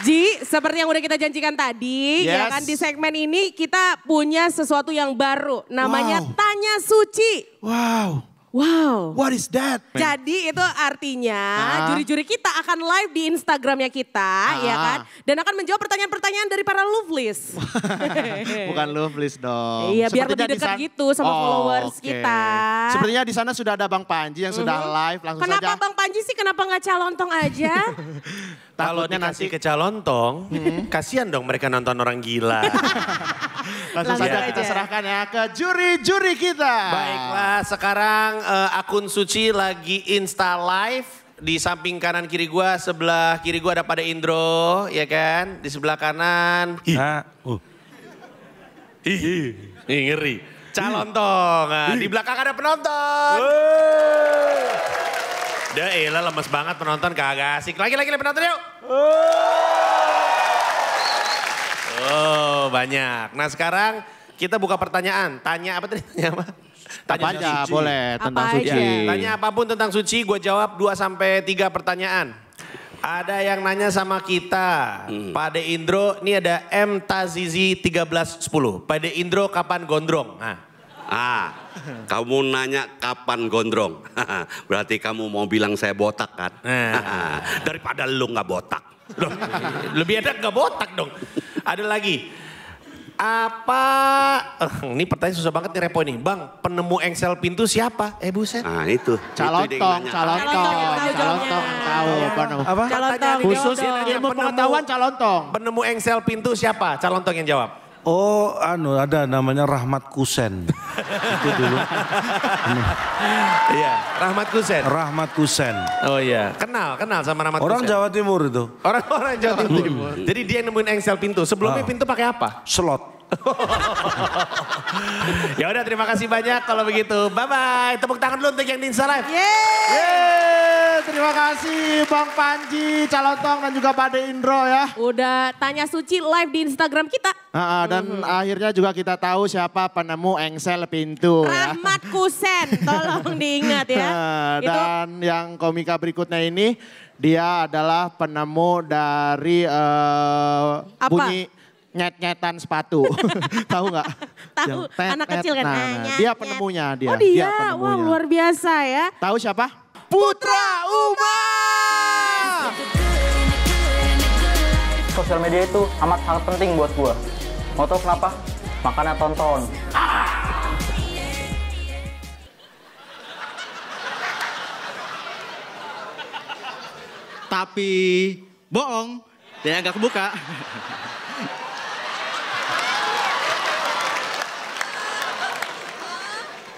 S1: Ji, seperti yang udah kita janjikan tadi, ya yes. ya kan di segmen ini kita punya sesuatu yang baru, namanya wow. Tanya Suci. Wow. Wow. What is that? Man? Jadi itu artinya ah. juri-juri ah. kita akan live di Instagramnya kita, ah. ya kan? Dan akan menjawab pertanyaan-pertanyaan dari para lovelies.
S2: Bukan lovelies dong. Iya, biar lebih dekat gitu sama oh, followers okay. kita.
S1: Sepertinya di sana sudah ada Bang
S2: Panji yang mm -hmm. sudah mm-hmm. live langsung Kenapa saja. Bang
S1: Panji sih kenapa nggak calon tong aja?
S2: Kalau nanti ke calon tong, hmm. kasihan dong mereka nonton orang gila. Langsung, Langsung saja kita serahkan ya ke juri-juri kita. Baiklah, sekarang uh, akun Suci lagi Insta Live. Di samping kanan kiri gua, sebelah kiri gua ada pada Indro, ya kan? Di sebelah kanan. Ih. Uh. Nah. Ih. Oh. Ih. Ih ngeri. Calon tong. Nah, di belakang ada penonton. Udah elah eh, lemes banget penonton kagak asik. Lagi-lagi penonton yuk. Oh banyak. Nah sekarang kita buka pertanyaan. Tanya apa tadi? Tanya apa? Tanya apa aja suci. boleh tentang apa suci. Aja. tanya apapun tentang suci, gue jawab 2 sampai tiga pertanyaan. Ada yang nanya sama kita, hmm. Pade Indro, ini ada M Tazizi 1310. Pade Indro kapan gondrong?
S6: Nah. Ah, kamu nanya kapan gondrong? Berarti kamu mau bilang saya botak kan? Eh. Daripada lu nggak botak. lebih
S2: enak nggak botak dong. Ada lagi. Apa? Eh, ini pertanyaan susah banget nih repo ini. Bang, penemu engsel pintu siapa? Eh buset. Nah itu. Calotong, calotong, calotong. Tahu apa namanya? Apa? Calotong. Khusus ilmu pengetahuan calotong. Penemu engsel pintu siapa? Calotong yang jawab.
S7: Oh, anu ada namanya Rahmat Kusen.
S2: itu dulu. Iya, Rahmat Kusen. Rahmat Kusen. Oh iya, kenal, kenal sama Rahmat Orang Kusen. Jawa Timur itu. Orang-orang Jawa Timur. Jadi dia nemuin engsel pintu. Sebelumnya oh. pintu pakai apa? Slot. ya udah terima kasih banyak kalau begitu. Bye bye. Tepuk tangan dulu untuk yang di Instagram. Yeay. Yeay. Terima kasih Bang Panji, Calon Tong dan juga Pak Indro ya.
S1: Udah tanya suci live di Instagram kita.
S2: Uh, uh, dan -hmm. akhirnya juga kita tahu siapa penemu engsel pintu ya.
S1: Rahmat ya. Kusen, tolong diingat ya. Uh, Itu. dan
S2: yang komika berikutnya ini dia adalah penemu dari uh, bunyi nyet-nyetan sepatu. Tahu nggak? Tahu. Anak kecil kan. Nah, nah, nyet, dia penemunya oh, dia. Oh dia. dia penemunya. Wah, luar biasa ya. Tahu siapa?
S8: Putra Uma. Sosial media itu amat sangat penting buat gua. Mau tau kenapa? Makanya tonton. Ah. Tapi bohong, dia nggak kebuka.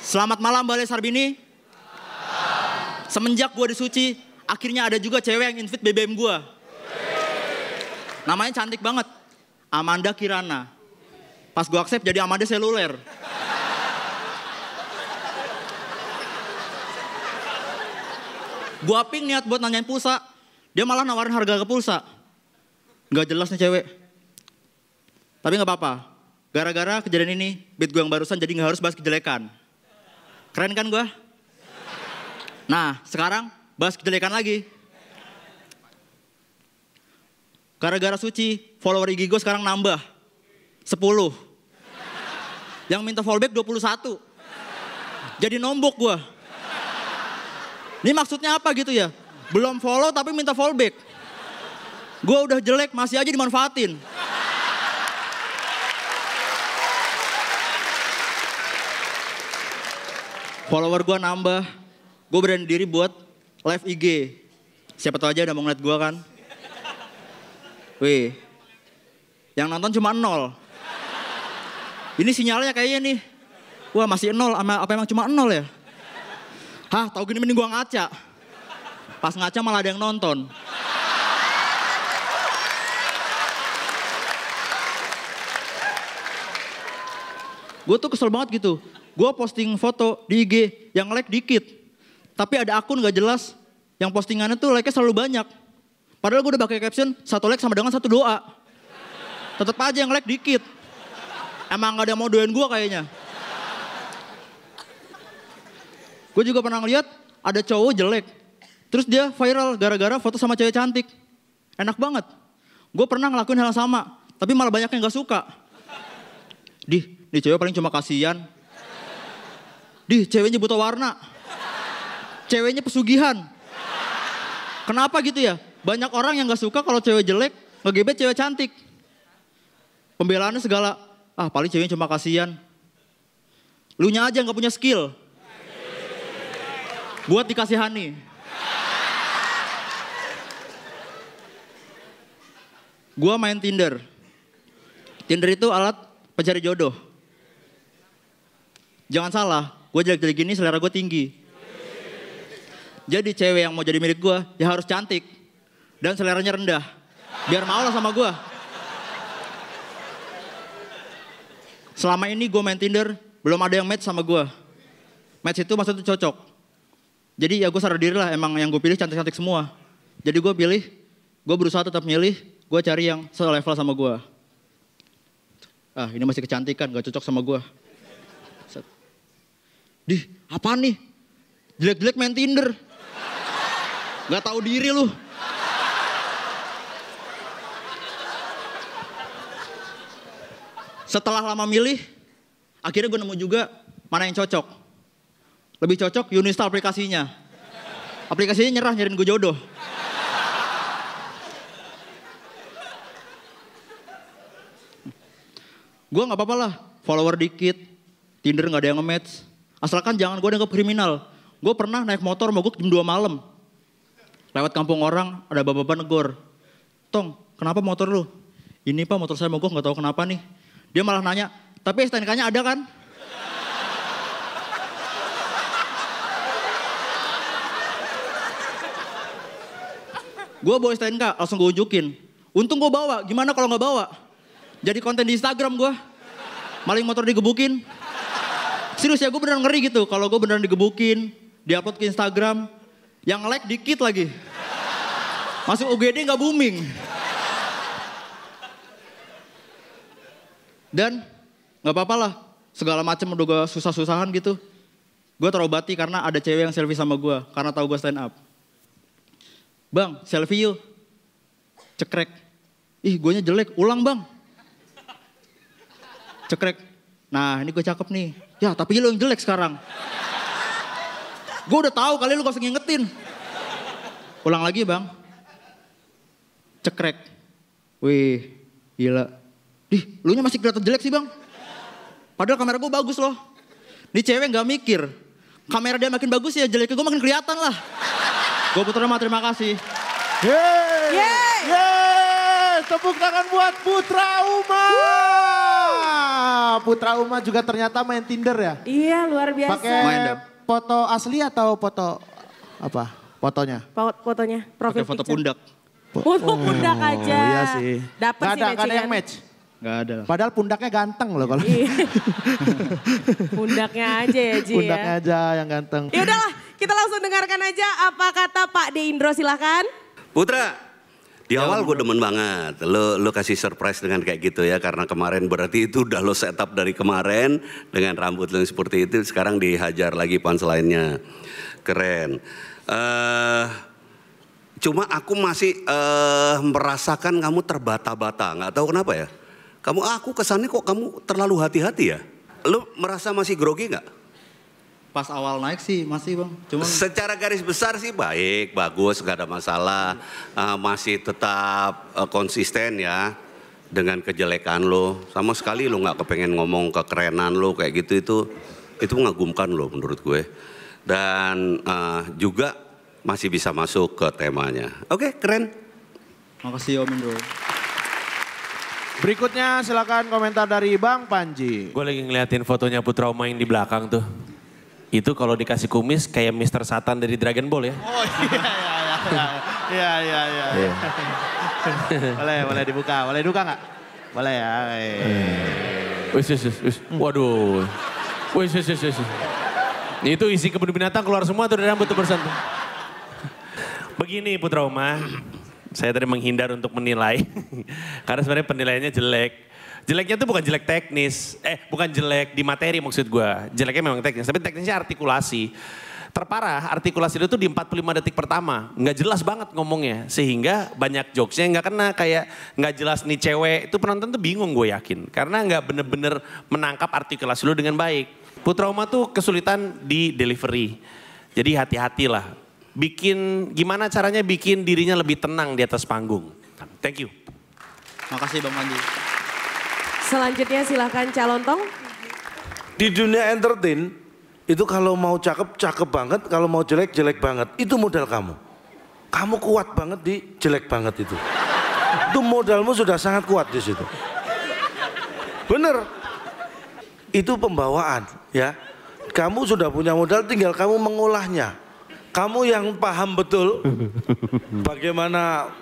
S8: Selamat malam Balai Sarbini. Semenjak gue disuci, akhirnya ada juga cewek yang invite BBM gue. Namanya cantik banget. Amanda Kirana. Pas gue accept jadi Amanda Seluler. Gua ping niat buat nanyain pulsa. Dia malah nawarin harga ke pulsa. Gak jelas nih cewek. Tapi gak apa-apa. Gara-gara kejadian ini, beat gue yang barusan jadi gak harus bahas kejelekan. Keren kan gue? Nah, sekarang bahas kejelekan lagi. Gara-gara suci, follower IG gue sekarang nambah. 10. Yang minta fallback 21. Jadi nombok gue. Ini maksudnya apa gitu ya? Belum follow tapi minta fallback. Gue udah jelek masih aja dimanfaatin. follower gue nambah. Gue berani diri buat live IG. Siapa tau aja udah mau ngeliat gue kan. Wih, yang nonton cuma nol. Ini sinyalnya kayaknya nih. Wah masih nol, apa, emang cuma nol ya? Hah, tau gini mending gue ngaca. Pas ngaca malah ada yang nonton. Gue tuh kesel banget gitu. Gue posting foto di IG yang like dikit. Tapi ada akun gak jelas yang postingannya tuh like-nya selalu banyak. Padahal gue udah pakai caption satu like sama dengan satu doa. Tetep aja yang like dikit. Emang gak ada yang mau doain gue kayaknya. Gue juga pernah ngeliat ada cowok jelek. Terus dia viral gara-gara foto sama cewek cantik. Enak banget. Gue pernah ngelakuin hal sama, tapi malah banyak yang gak suka. Dih, nih cewek paling cuma kasihan. Di ceweknya buta warna. Ceweknya pesugihan. Kenapa gitu ya? Banyak orang yang gak suka kalau cewek jelek, ngegebet cewek cantik. Pembelaannya segala, ah paling ceweknya cuma kasihan. Lunya aja gak punya skill. Buat dikasihani. Gua main Tinder. Tinder itu alat pencari jodoh. Jangan salah, gue jadi jelek gini selera gue tinggi. Jadi cewek yang mau jadi milik gue, ya harus cantik. Dan seleranya rendah. Biar mau lah sama gue. Selama ini gue main Tinder, belum ada yang match sama gue. Match itu maksudnya cocok. Jadi ya gue sadar diri lah, emang yang gue pilih cantik-cantik semua. Jadi gue pilih, gue berusaha tetap milih, gue cari yang selevel sama gue. Ah ini masih kecantikan, gak cocok sama gue di apa nih? Jelek-jelek main Tinder. Gak tahu diri lu. Setelah lama milih, akhirnya gue nemu juga mana yang cocok. Lebih cocok Yunista aplikasinya. Aplikasinya nyerah nyariin gue jodoh. Gue nggak apa-apa lah, follower dikit, Tinder nggak ada yang nge-match. Asalkan jangan gue dianggap kriminal. Gue pernah naik motor mogok jam 2 malam. Lewat kampung orang, ada bapak-bapak negor. Tong, kenapa motor lu? Ini pak motor saya mogok, gak tahu kenapa nih. Dia malah nanya, tapi STNK-nya ada kan? gue bawa STNK, langsung gue unjukin. Untung gue bawa, gimana kalau nggak bawa? Jadi konten di Instagram gue. Maling motor digebukin. Serius ya gue beneran ngeri gitu. Kalau gue beneran digebukin, diupload ke Instagram, yang like dikit lagi. Masuk UGD nggak booming. Dan nggak apa-apa lah, segala macam udah gue susah-susahan gitu. Gue terobati karena ada cewek yang selfie sama gue, karena tahu gue stand up. Bang, selfie yuk. Cekrek. Ih, guanya jelek. Ulang bang. Cekrek. Nah, ini gue cakep nih Ya tapi lu yang jelek sekarang. Gue udah tahu kali lu gak usah ngingetin. Ulang lagi bang. Cekrek. Wih, gila. Dih, lu nya masih kelihatan jelek sih bang. Padahal kamera gue bagus loh. Ini cewek gak mikir. Kamera dia makin bagus ya jeleknya gue makin kelihatan lah. Gue putra nama terima kasih. Yeay! Yeay! Yeay! Tepuk tangan
S2: buat Putra Umar! Putra Uma juga ternyata main Tinder ya? Iya, luar biasa. Pakai foto asli atau foto apa?
S8: Fotonya? Fotonya, profil foto pundak. Foto oh, pundak iya aja. Iya sih. Dapet sih ada, gak ada yang match.
S2: Gak ada. Padahal pundaknya ganteng loh kalau. Iya.
S1: pundaknya aja ya Ji ya. Pundaknya ya.
S2: aja yang ganteng. Ya udahlah,
S1: kita langsung dengarkan aja apa kata Pak Deindro silahkan.
S6: Putra, di ya, awal gue demen banget. Lo lo kasih surprise dengan kayak gitu ya karena kemarin berarti itu udah lo setup dari kemarin dengan rambut lo seperti itu sekarang dihajar lagi pans lainnya Keren. Uh, cuma aku masih uh, merasakan kamu terbata-bata, nggak tahu kenapa ya. Kamu ah, aku kesannya kok kamu terlalu hati-hati ya. Lo merasa
S8: masih grogi nggak? pas awal naik sih masih bang. Cuma secara garis besar sih
S6: baik, bagus, gak ada masalah. Uh, masih tetap uh, konsisten ya dengan kejelekan lo. Sama sekali lo nggak kepengen ngomong kekerenan lo kayak gitu itu itu mengagumkan lo menurut gue. Dan uh, juga masih bisa masuk ke temanya.
S8: Oke, okay, keren. Makasih Om Indro.
S2: Berikutnya silakan komentar dari Bang Panji. Gue lagi ngeliatin fotonya Putra Omain di belakang tuh itu kalau dikasih kumis kayak Mister Satan dari Dragon Ball ya. Oh iya iya iya. Iya iya iya. iya. boleh boleh dibuka, boleh dibuka nggak? Boleh ya. Iya. Wis wis wis. Waduh. Wis wis wis wis. Itu isi kebun binatang keluar semua tuh dari rambut tuh bersantun. Begini Putra Uma, saya tadi menghindar untuk menilai. Karena sebenarnya penilaiannya jelek. Jeleknya tuh bukan jelek teknis, eh bukan jelek di materi maksud gue. Jeleknya memang teknis, tapi teknisnya artikulasi. Terparah artikulasi itu di 45 detik pertama. Nggak jelas banget ngomongnya. Sehingga banyak jokesnya nggak kena. Kayak nggak jelas nih cewek. Itu penonton tuh bingung gue yakin. Karena nggak bener-bener menangkap artikulasi lu dengan baik. Putra Uma tuh kesulitan di delivery. Jadi hati-hatilah. Bikin gimana caranya bikin dirinya lebih tenang di atas panggung. Thank you. Makasih Bang Mandi.
S1: Selanjutnya silahkan Calon Tong.
S2: Di dunia
S7: entertain, itu kalau mau cakep, cakep banget. Kalau mau jelek, jelek banget. Itu modal kamu. Kamu kuat banget di jelek banget itu. Itu modalmu sudah sangat kuat di situ. Bener. Itu pembawaan ya. Kamu sudah punya modal, tinggal kamu mengolahnya kamu yang paham betul bagaimana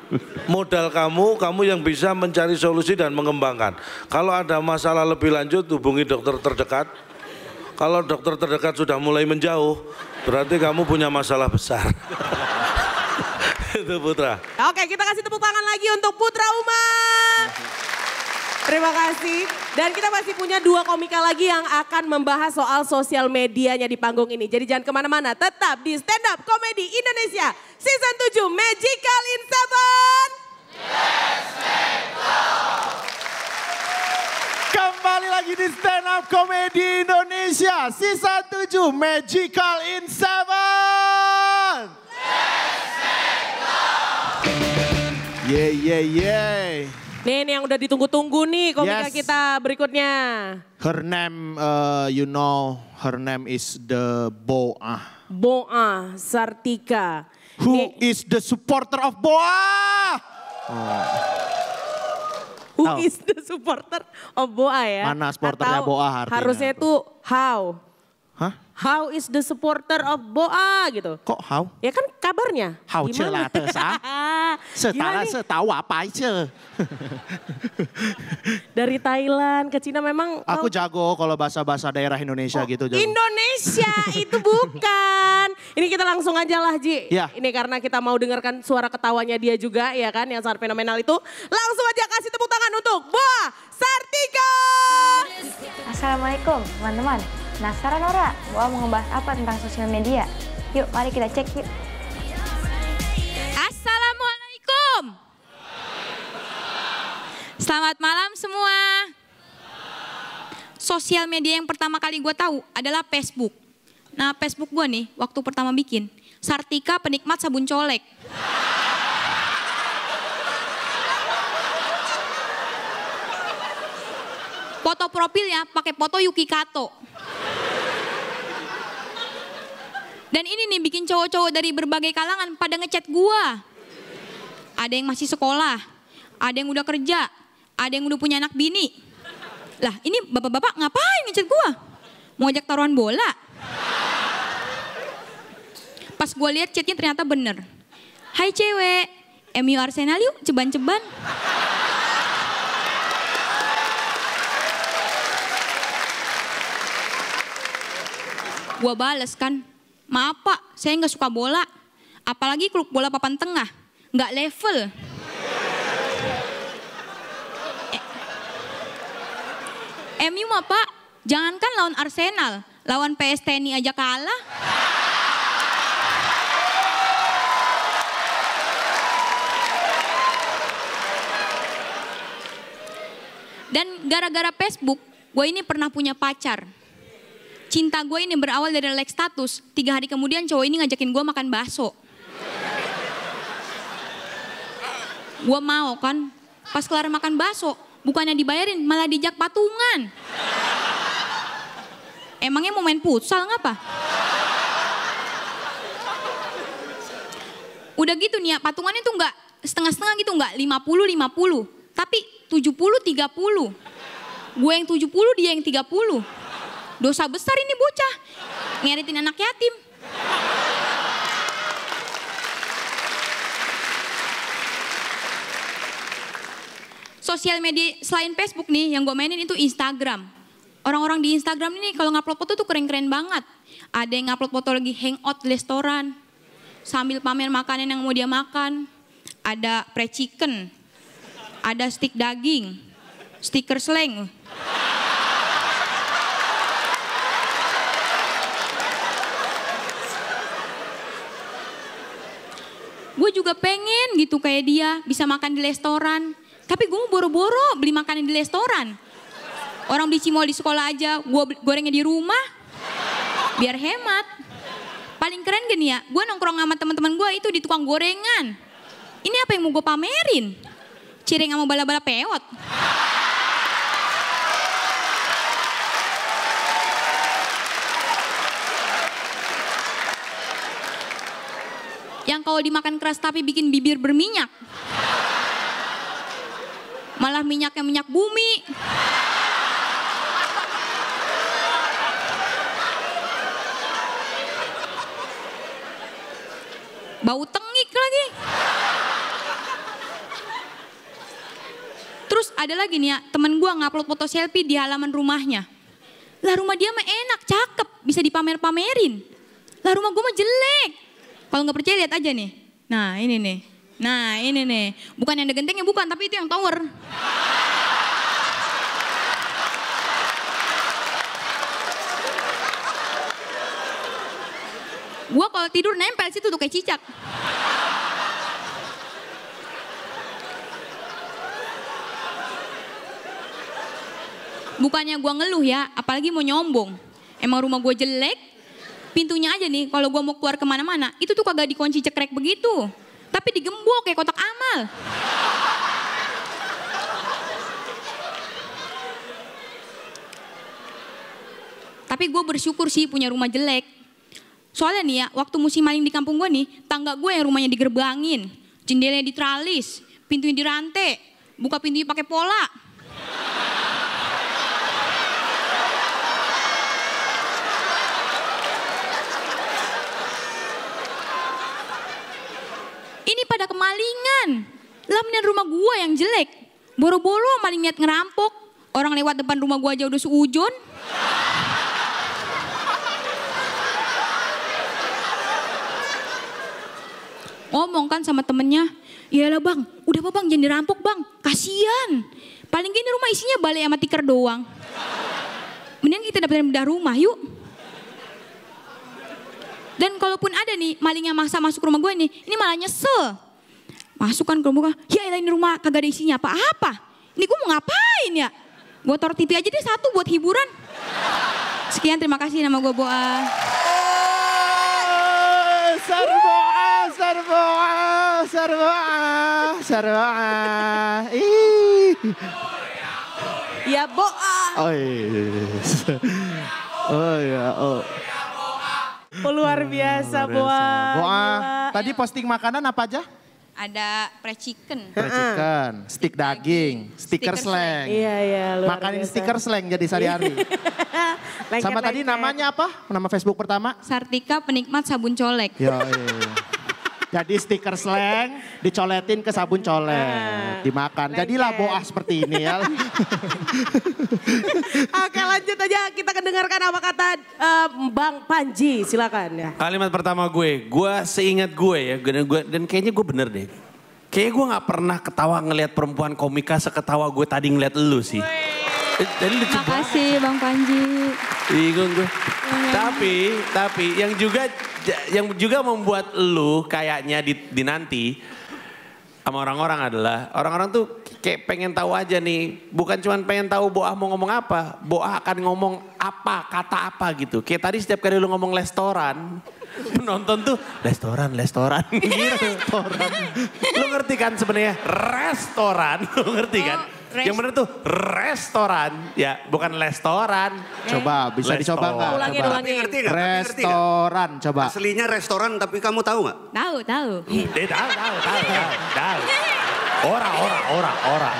S7: modal kamu, kamu yang bisa mencari solusi dan mengembangkan. Kalau ada masalah lebih lanjut hubungi dokter terdekat. Kalau dokter terdekat sudah mulai menjauh, berarti kamu punya masalah besar. Itu Putra.
S1: Oke, kita kasih tepuk tangan lagi untuk Putra Umar. Terima kasih. Dan kita masih punya dua komika lagi yang akan membahas soal sosial medianya di panggung ini. Jadi jangan kemana-mana, tetap di Stand Up Comedy Indonesia Season 7 Magical in Seven. Yes,
S2: Kembali lagi di Stand Up Comedy Indonesia Season 7 Magical in Seven. Let's Yeah, yeah, yeah. Nih,
S3: nih
S1: yang udah ditunggu-tunggu nih komika yes. kita berikutnya.
S2: Her name, uh, you know, her name is the Boa.
S1: Boa Sartika. Who nih. is the supporter of Boa? Oh. Who oh. is the supporter of Boa ya? Mana
S2: supporternya Boa artinya? Harusnya
S1: itu how. Hah? How is the supporter of Boa gitu. Kok how? Ya kan kabarnya. How gimana? Cela tesa.
S2: Setara setawa ce. Dari Thailand ke Cina memang. Aku oh. jago kalau bahasa-bahasa daerah Indonesia oh, gitu. Jago.
S1: Indonesia itu bukan. Ini kita langsung aja lah Ji. Ya. Ini karena kita mau dengarkan suara ketawanya dia juga ya kan yang sangat fenomenal itu. Langsung aja kasih tepuk tangan untuk Boa Sartika. Assalamualaikum teman-teman.
S11: Penasaran ora? Gua mau ngebahas apa tentang sosial media? Yuk, mari kita cek yuk. Assalamualaikum. Selamat malam semua. Sosial media yang pertama kali gue tahu adalah Facebook. Nah, Facebook gue nih, waktu pertama bikin, Sartika penikmat sabun colek. Foto profilnya pakai foto Yuki Kato. Dan ini nih bikin cowok-cowok dari berbagai kalangan pada ngechat gua. Ada yang masih sekolah, ada yang udah kerja, ada yang udah punya anak bini. Lah ini bapak-bapak ngapain ngechat gua? Mau ajak taruhan bola? Pas gua lihat chatnya ternyata bener. Hai cewek, MU Arsenal yuk ceban-ceban. Gue bales kan, maaf pak, saya nggak suka bola. Apalagi klub bola papan tengah, nggak level. Eh, MU mah pak, jangankan lawan Arsenal, lawan PS TNI aja kalah. Dan gara-gara Facebook, gue ini pernah punya pacar cinta gue ini berawal dari like status. Tiga hari kemudian cowok ini ngajakin gue makan bakso. Gue mau kan, pas kelar makan bakso, bukannya dibayarin, malah dijak patungan. Emangnya mau main futsal ngapa? Udah gitu nih ya, patungannya tuh nggak setengah-setengah gitu, nggak 50-50. Tapi 70-30. Gue yang 70, dia yang 30 Dosa besar ini bocah. Ngeritin anak yatim. Sosial media selain Facebook nih, yang gue mainin itu Instagram. Orang-orang di Instagram ini kalau ngupload foto tuh keren-keren banget. Ada yang ngupload foto lagi hangout di restoran. Sambil pamer makanan yang mau dia makan. Ada pre chicken. Ada stick daging. Stiker slang. Gue juga pengen gitu kayak dia bisa makan di restoran. Tapi gue mau boro-boro beli makanan di restoran. Orang beli cimol di sekolah aja, gue gorengnya di rumah. Biar hemat. Paling keren gini ya, gue nongkrong sama teman-teman gue itu di tukang gorengan. Ini apa yang mau gue pamerin? Cireng sama bala-bala peot. Yang kalau dimakan keras tapi bikin bibir berminyak. Malah minyaknya minyak bumi. Bau tengik lagi. Terus ada lagi nih ya, temen gue ngupload foto selfie di halaman rumahnya. Lah rumah dia mah enak, cakep, bisa dipamer-pamerin. Lah rumah gue mah jelek. Kalau nggak percaya lihat aja nih. Nah ini nih. Nah ini nih. Bukan yang ada gentengnya bukan, tapi itu yang tower. Gua kalau tidur nempel situ tuh kayak cicak. Bukannya gue ngeluh ya, apalagi mau nyombong. Emang rumah gue jelek, pintunya aja nih kalau gue mau keluar kemana-mana itu tuh kagak dikunci cekrek begitu tapi digembok kayak kotak amal tapi gue bersyukur sih punya rumah jelek soalnya nih ya waktu musim maling di kampung gue nih tangga gue yang rumahnya digerbangin jendelanya diteralis pintunya dirantai buka pintunya pakai pola pada kemalingan. Lah mendingan rumah gue yang jelek. Boro-boro maling niat ngerampok. Orang lewat depan rumah gue aja udah seujun. Ngomong kan sama temennya, iyalah bang, udah apa bang jangan dirampok bang, kasian. Paling gini rumah isinya balai sama tikar doang. Mendingan kita dapetin bedah rumah yuk. Dan kalaupun ada nih malingnya maksa masuk rumah gue nih, ini malah nyesel. Masuk kan rumah, ya ini rumah kagak ada isinya apa-apa. Ini gue mau ngapain ya? Gue taruh TV aja deh satu buat hiburan. Sekian terima kasih nama gue Boa. sarboa, sarboa,
S2: sarboa, sarboa. Ya Boa.
S3: Oh iya, iya, Oh ya, oh.
S2: oh luar biasa, Boa. Boa, tadi ya. posting makanan apa aja? ada pre chicken. Pre chicken, stick daging, stiker slang. Iya iya. Makanin stiker slang jadi sehari-hari. Iya. Sama tadi namanya apa? Nama Facebook pertama? Sartika penikmat sabun colek.
S3: Ya, iya.
S2: Jadi stiker slang dicoletin ke sabun colet, nah, dimakan. Lengket. Jadilah boah seperti ini ya.
S1: Oke lanjut aja kita kedengarkan apa kata um, Bang Panji silakan ya.
S2: Kalimat pertama gue, gue seingat gue ya dan, gue, dan kayaknya gue bener deh. Kayaknya gue gak pernah ketawa ngelihat perempuan komika seketawa gue tadi ngeliat lu sih. Wey. Jadi lucu Terima kasih Bang Panji. Bingung gue. Iya. Tapi, tapi yang juga yang juga membuat lu kayaknya di, di nanti sama orang-orang adalah orang-orang tuh kayak pengen tahu aja nih, bukan cuma pengen tahu Boah mau ngomong apa, Boah akan ngomong apa, kata apa gitu. Kayak tadi setiap kali lu ngomong restoran, penonton tuh restoran, restoran, restoran. Lu ngerti kan sebenarnya restoran, lu ngerti kan? Oh Rest yang bener tuh restoran ya bukan restoran eh. coba bisa Lestor. dicoba nggak Ulangi,
S6: coba. ulangin ngerti gak? restoran coba aslinya restoran tapi kamu tahu nggak
S11: tahu tahu
S6: hmm. eh tahu
S2: tahu tahu tahu, tahu. ora ora ora ora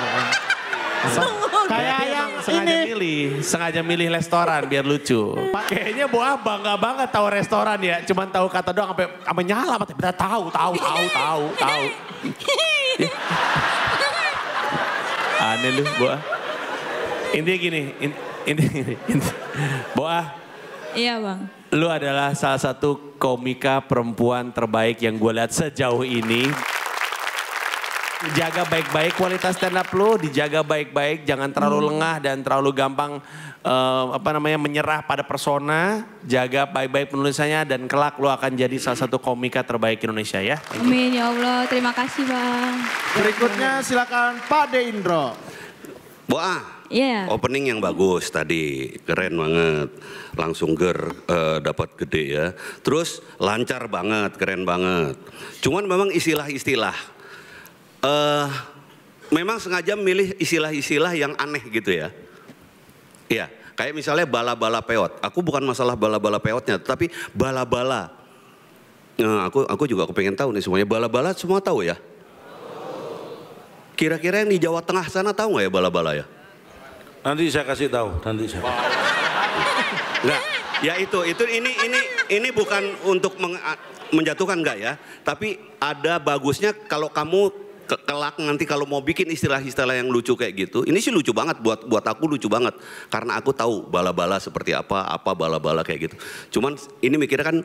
S3: kayak yang
S2: sengaja ini. milih, sengaja milih restoran biar lucu. Pakainya buah bangga banget tahu restoran ya, cuman tahu kata doang sampai sampai nyala mati. tahu, tahu, tahu, tahu, tahu. Aneh lu, Boa. Intinya gini, in, ini, gini. Boa. Iya bang. Lu adalah salah satu komika perempuan terbaik yang gue lihat sejauh ini. Jaga baik-baik kualitas stand up lo, dijaga baik-baik, jangan terlalu hmm. lengah dan terlalu gampang uh, apa namanya menyerah pada persona. Jaga baik-baik penulisannya dan kelak lo akan jadi salah satu komika terbaik Indonesia ya. Amin ya Allah, terima kasih bang. Berikutnya silakan Pak De Indro. Boa. Yeah.
S6: Opening yang bagus tadi, keren banget, langsung ger uh, dapat gede ya. Terus lancar banget, keren banget. Cuman memang istilah-istilah uh, memang sengaja milih istilah-istilah yang aneh gitu ya. Iya, kayak misalnya bala-bala peot. Aku bukan masalah bala-bala peotnya, tapi bala-bala. Nah, aku aku juga aku pengen tahu nih semuanya. Bala-bala semua tahu ya? Kira-kira yang di Jawa Tengah sana tahu nggak ya bala-bala ya? Nanti saya kasih tahu, nanti saya. Enggak, ya itu, itu ini ini ini bukan untuk menjatuhkan nggak ya, tapi ada bagusnya kalau kamu ke kelak nanti kalau mau bikin istilah-istilah yang lucu kayak gitu, ini sih lucu banget buat buat aku lucu banget karena aku tahu bala-bala seperti apa, apa bala-bala kayak gitu. Cuman ini mikirnya kan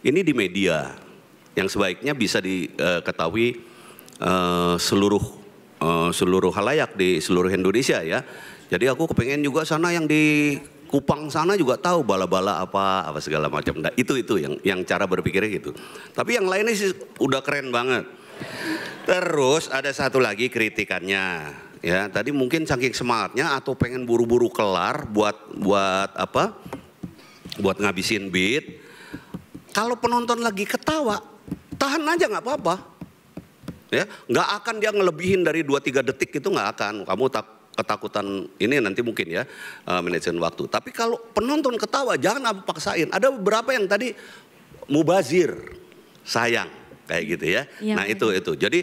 S6: ini di media yang sebaiknya bisa diketahui uh, seluruh uh, seluruh halayak di seluruh Indonesia ya. Jadi aku kepengen juga sana yang di Kupang sana juga tahu bala-bala apa apa segala macam. Nah, itu itu yang yang cara berpikirnya gitu. Tapi yang lainnya sih udah keren banget. Terus ada satu lagi kritikannya. Ya, tadi mungkin saking semangatnya atau pengen buru-buru kelar buat buat apa? Buat ngabisin beat. Kalau penonton lagi ketawa, tahan aja nggak apa-apa. Ya, nggak akan dia ngelebihin dari 2-3 detik itu nggak akan. Kamu tak ketakutan ini nanti mungkin ya uh, manajemen waktu. Tapi kalau penonton ketawa jangan paksain. Ada beberapa yang tadi mubazir, sayang kayak gitu ya. ya nah iya, itu iya. itu. Jadi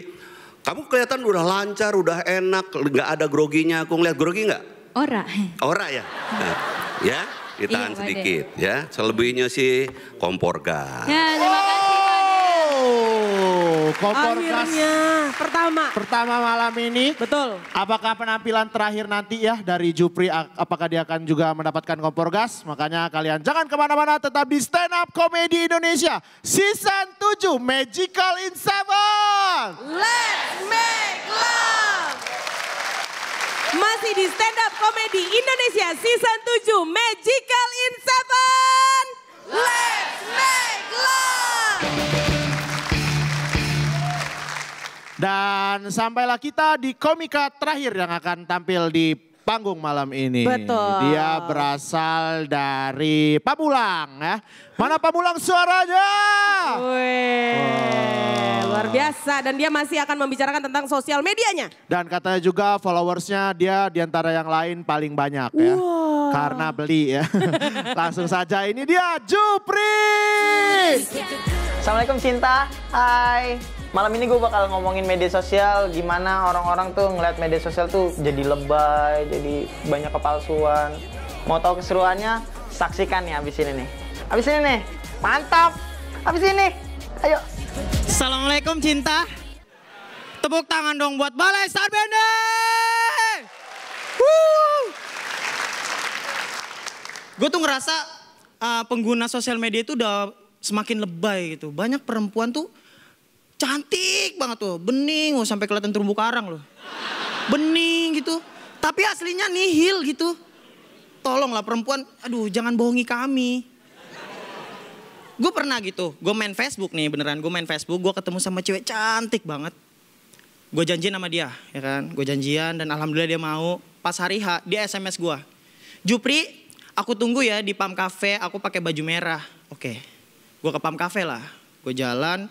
S6: kamu kelihatan udah lancar, udah enak, nggak ada groginya. Aku ngeliat grogi nggak? Ora. Ora ya. Nah, ya ditahan iya, sedikit ya. Selebihnya sih kompor gas.
S2: Ya, terima kasih kompor Akhirnya, pertama. Pertama malam ini. Betul. Apakah penampilan terakhir nanti ya dari Jupri, apakah dia akan juga mendapatkan kompor gas? Makanya kalian jangan kemana-mana, tetap di Stand Up komedi Indonesia. Season 7, Magical in Seven.
S3: Let's make love.
S2: Masih
S1: di Stand Up komedi Indonesia Season 7, Magical in Seven. Let's make love.
S2: Dan sampailah kita di komika terakhir yang akan tampil di panggung malam ini. Betul. Dia berasal dari Pamulang ya. Mana Pamulang suaranya? Wih, wow. luar
S1: biasa. Dan dia masih akan membicarakan tentang sosial medianya.
S2: Dan katanya juga followersnya dia diantara yang lain paling banyak ya. Wow. Karena beli ya. Langsung saja ini dia Jupri.
S4: Assalamualaikum Cinta. Hai. Malam ini gue bakal ngomongin media sosial, gimana orang-orang tuh ngeliat media sosial tuh jadi lebay, jadi banyak kepalsuan. Mau tahu keseruannya? Saksikan ya abis ini nih. Abis ini nih, mantap. Abis ini, ayo. Assalamualaikum cinta. Tepuk tangan dong buat Balai Sarbende! Gue tuh ngerasa uh, pengguna sosial media itu udah semakin lebay gitu. Banyak perempuan tuh Cantik banget tuh, bening oh, sampai kelihatan terumbu karang loh. Bening gitu, tapi aslinya nihil gitu. Tolonglah perempuan, aduh jangan bohongi kami. Gue pernah gitu, gue main Facebook nih beneran, gue main Facebook, gue ketemu sama cewek cantik banget. Gue janji sama dia, ya kan, gue janjian dan alhamdulillah dia mau. Pas hari H, dia SMS gue, Jupri, aku tunggu ya di Pam Cafe, aku pakai baju merah. Oke, gue ke Pam Cafe lah. Gue jalan,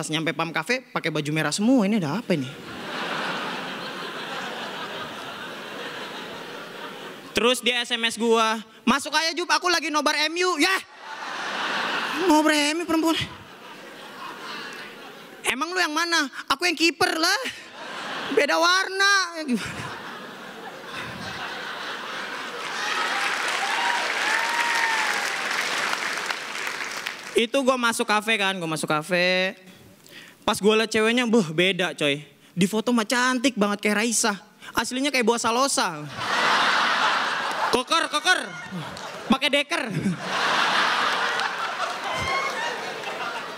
S4: pas nyampe pam cafe pakai baju merah semua ini ada apa ini? Terus dia SMS gua, masuk aja Jup, aku lagi nobar MU, ya. Nobar MU perempuan. Emang lu yang mana? Aku yang kiper lah. Beda warna. Ya, Itu gue masuk kafe kan, gue masuk kafe. Pas gue liat ceweknya, buh beda coy. Di foto mah cantik banget kayak Raisa. Aslinya kayak buah salosa. Koker, koker. Pakai deker.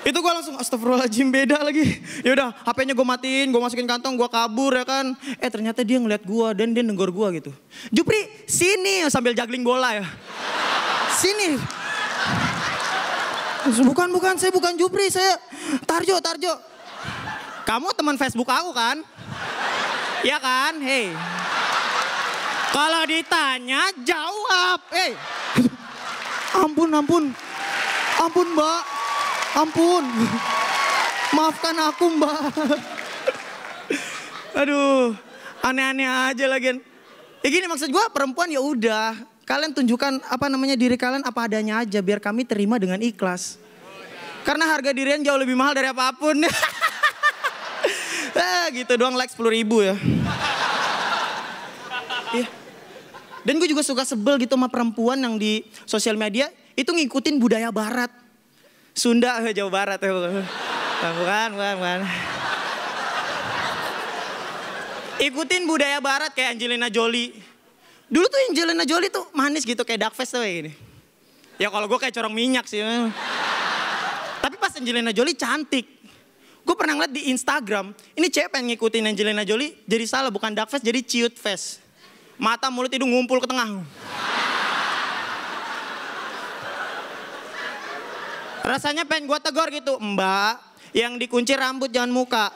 S4: Itu gue langsung astagfirullahaladzim beda lagi. Yaudah HP-nya gue matiin, gue masukin kantong, gue kabur ya kan. Eh ternyata dia ngeliat gue dan dia nenggor gue gitu. Jupri sini sambil juggling bola ya. Sini. Bukan, bukan, saya bukan Jupri, saya Tarjo, Tarjo. Kamu teman Facebook aku kan? ya kan? Hei. Kalau ditanya jawab. Hei. Ampun, ampun. Ampun, Mbak. Ampun. Maafkan aku, Mbak. Aduh, aneh-aneh aja lagi. Ya gini maksud gue perempuan ya udah kalian tunjukkan apa namanya diri kalian apa adanya aja biar kami terima dengan ikhlas. Karena harga dirian jauh lebih mahal dari apapun. ah, gitu doang like 10 ribu ya. Iya. Dan gue juga suka sebel gitu sama perempuan yang di sosial media itu ngikutin budaya barat. Sunda, eh, Jawa Barat. Ya. Bukan, bukan, bukan. Ikutin budaya barat kayak Angelina Jolie. Dulu tuh Angelina Jolie tuh manis gitu kayak dark face tuh kayak gini. Ya kalau gue kayak corong minyak sih. Tapi pas Angelina Jolie cantik. Gue pernah ngeliat di Instagram, ini cewek pengen ngikutin Angelina Jolie, jadi salah bukan dark face, jadi ciut face. Mata, mulut, hidung ngumpul ke tengah. Rasanya pengen gue tegur gitu, mbak yang dikunci rambut jangan muka.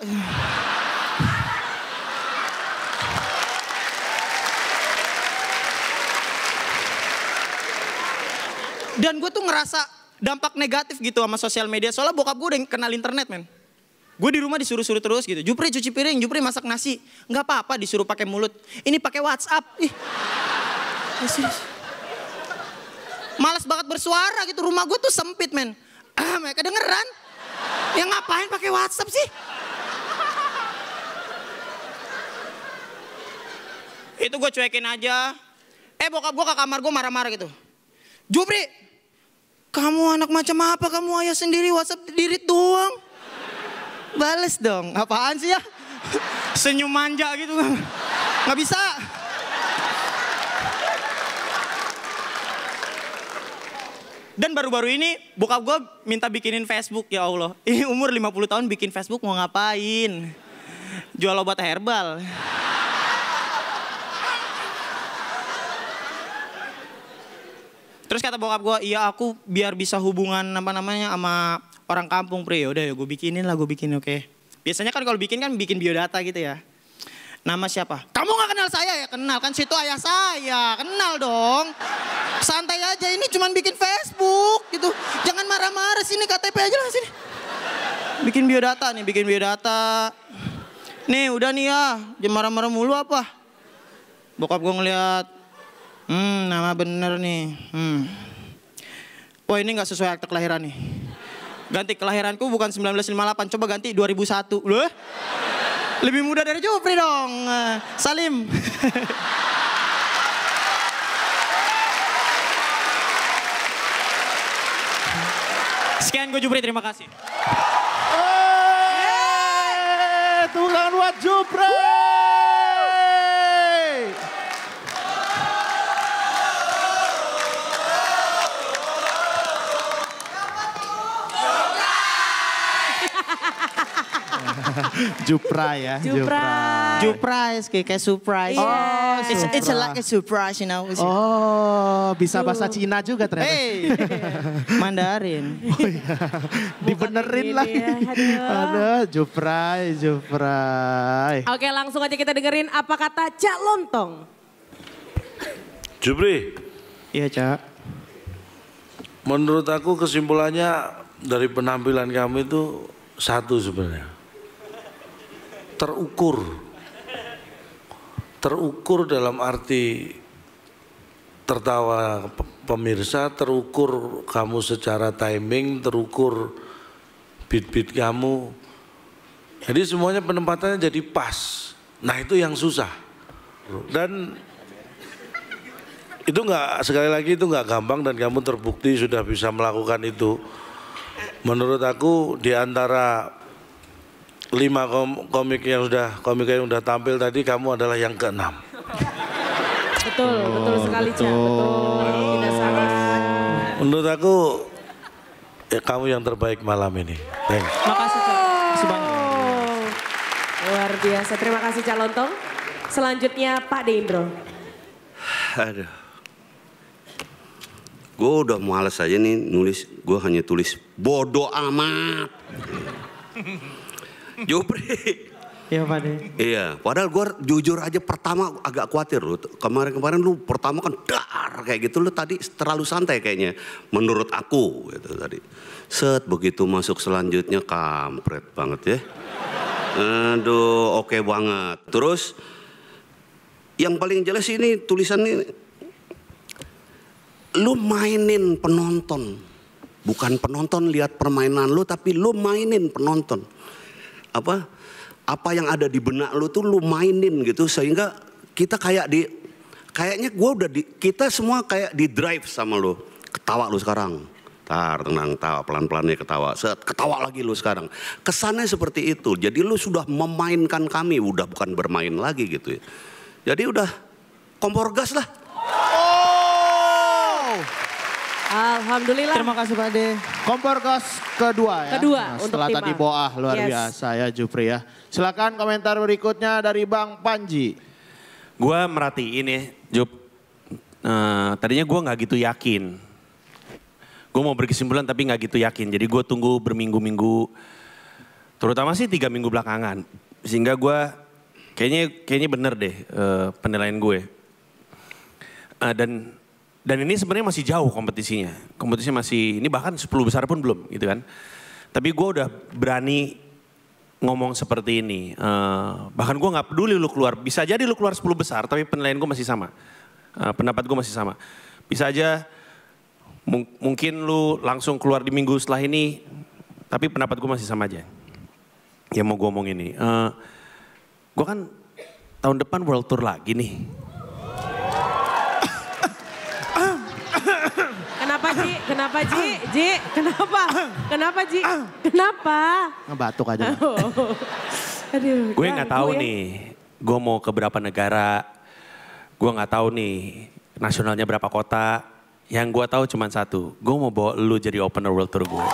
S4: Dan gue tuh ngerasa dampak negatif gitu sama sosial media. Soalnya bokap gue udah kenal internet, men. Gue di rumah disuruh-suruh terus gitu. Jupri cuci piring, Jupri masak nasi. Nggak apa-apa disuruh pakai mulut. Ini pakai WhatsApp. Ih. Eh, Males banget bersuara gitu. Rumah gue tuh sempit men. Ah, dengeran, Ya ngapain pakai WhatsApp sih? Itu gue cuekin aja. Eh bokap gue ke kamar gue marah-marah gitu. Jupri, kamu anak macam apa? Kamu ayah sendiri WhatsApp diri doang. Balas dong. Apaan sih ya? Senyum manja gitu. Nggak bisa. Dan baru-baru ini bokap gue minta bikinin Facebook ya Allah. Ini umur 50 tahun bikin Facebook mau ngapain? Jual obat herbal. Terus kata bokap gue, iya aku biar bisa hubungan apa namanya sama orang kampung pre, ya udah ya gue bikinin lah gue bikin oke. Okay. Biasanya kan kalau bikin kan bikin biodata gitu ya. Nama siapa? Kamu nggak kenal saya ya? Kenal kan situ ayah saya. Kenal dong. Santai aja ini cuman bikin Facebook gitu. Jangan marah-marah sini KTP aja lah sini. Bikin biodata nih, bikin biodata. Nih udah nih ya, jangan marah-marah mulu apa? Bokap gue ngeliat, hmm nama bener nih. Hmm. Wah ini gak sesuai akte kelahiran nih. Ganti kelahiranku bukan 1958, coba ganti 2001. Loh? Lebih muda dari Jupri dong. Salim. Sekian gue Jupri, terima kasih. Hey,
S2: yeah. buat Jupri.
S4: Jupra ya. Jupra. Jupra is kayak, kayak surprise. Yeah. Oh, it's, it's a like a surprise, you know.
S2: oh, bisa bahasa bahasa Cina juga ternyata. Hey.
S4: Mandarin. Oh iya. Dibenerin lagi.
S2: Ya. Jupra, Jupra.
S1: Oke, langsung aja kita dengerin apa kata Cak Lontong.
S7: Jupri. Iya, Cak. Menurut aku kesimpulannya dari penampilan kamu itu satu sebenarnya terukur. Terukur dalam arti tertawa pemirsa, terukur kamu secara timing, terukur bit-bit kamu. Jadi semuanya penempatannya jadi pas. Nah itu yang susah. Dan itu nggak sekali lagi itu nggak gampang dan kamu terbukti sudah bisa melakukan itu. Menurut aku di antara lima kom komik yang sudah komik yang sudah tampil tadi kamu adalah yang keenam.
S3: Betul, oh, betul sekali betul. Cak,
S7: betul. Tidak salah. Oh. Menurut aku ya, kamu yang terbaik malam ini. Thanks.
S3: Makasih Cak. Oh.
S1: Luar biasa. Terima kasih Cak Lontong. Selanjutnya Pak Deindro.
S6: Aduh. Gue udah males aja nih nulis. Gue hanya tulis bodoh amat. Jupri. Iya Pak De. Iya, padahal gue jujur aja pertama agak khawatir lu. Kemarin-kemarin lu pertama kan dar kayak gitu lu tadi terlalu santai kayaknya menurut aku gitu tadi. Set begitu masuk selanjutnya kampret banget ya. Aduh, oke okay banget. Terus yang paling jelas ini tulisan ini, lu mainin penonton. Bukan penonton lihat permainan lu tapi lu mainin penonton apa apa yang ada di benak lu tuh lu mainin gitu sehingga kita kayak di kayaknya gue udah di kita semua kayak di drive sama lu ketawa lu sekarang tar tenang tawa pelan pelan nih ketawa set ketawa lagi lu sekarang kesannya seperti itu jadi lu sudah memainkan kami udah bukan bermain lagi gitu ya jadi udah kompor gas lah oh. Alhamdulillah. Terima kasih
S4: Pak
S2: De. Kompor kos kedua ya. Kedua nah, untuk Setelah tadi Boah luar yes. biasa ya Jupri ya. Silakan komentar berikutnya dari Bang Panji. Gua merhatiin ya Jup. Uh, tadinya gue nggak gitu yakin. Gue mau berkesimpulan tapi nggak gitu yakin. Jadi gue tunggu berminggu-minggu. Terutama sih tiga minggu belakangan. Sehingga gue kayaknya kayaknya bener deh uh, penilaian gue. Uh, dan dan ini sebenarnya masih jauh kompetisinya. Kompetisinya masih ini bahkan 10 besar pun belum gitu kan. Tapi gue udah berani ngomong seperti ini. Uh, bahkan gue gak peduli lu keluar. Bisa jadi lu keluar 10 besar tapi penilaian gue masih sama. Uh, pendapat gue masih sama. Bisa aja mung mungkin lu langsung keluar di minggu setelah ini tapi pendapat gue masih sama aja. Yang mau gue omong ini. Uh, eh, gue kan tahun depan world tour lagi nih
S1: Ji? Kenapa Ji? Ji, kenapa? Kenapa Ji? Kenapa?
S2: Ngebatuk aja.
S3: Gue nggak tahu ya. nih.
S2: Gue mau ke berapa negara. Gue nggak tahu nih nasionalnya berapa kota. Yang gue tahu cuma satu. Gue mau bawa lu jadi opener world tour gue.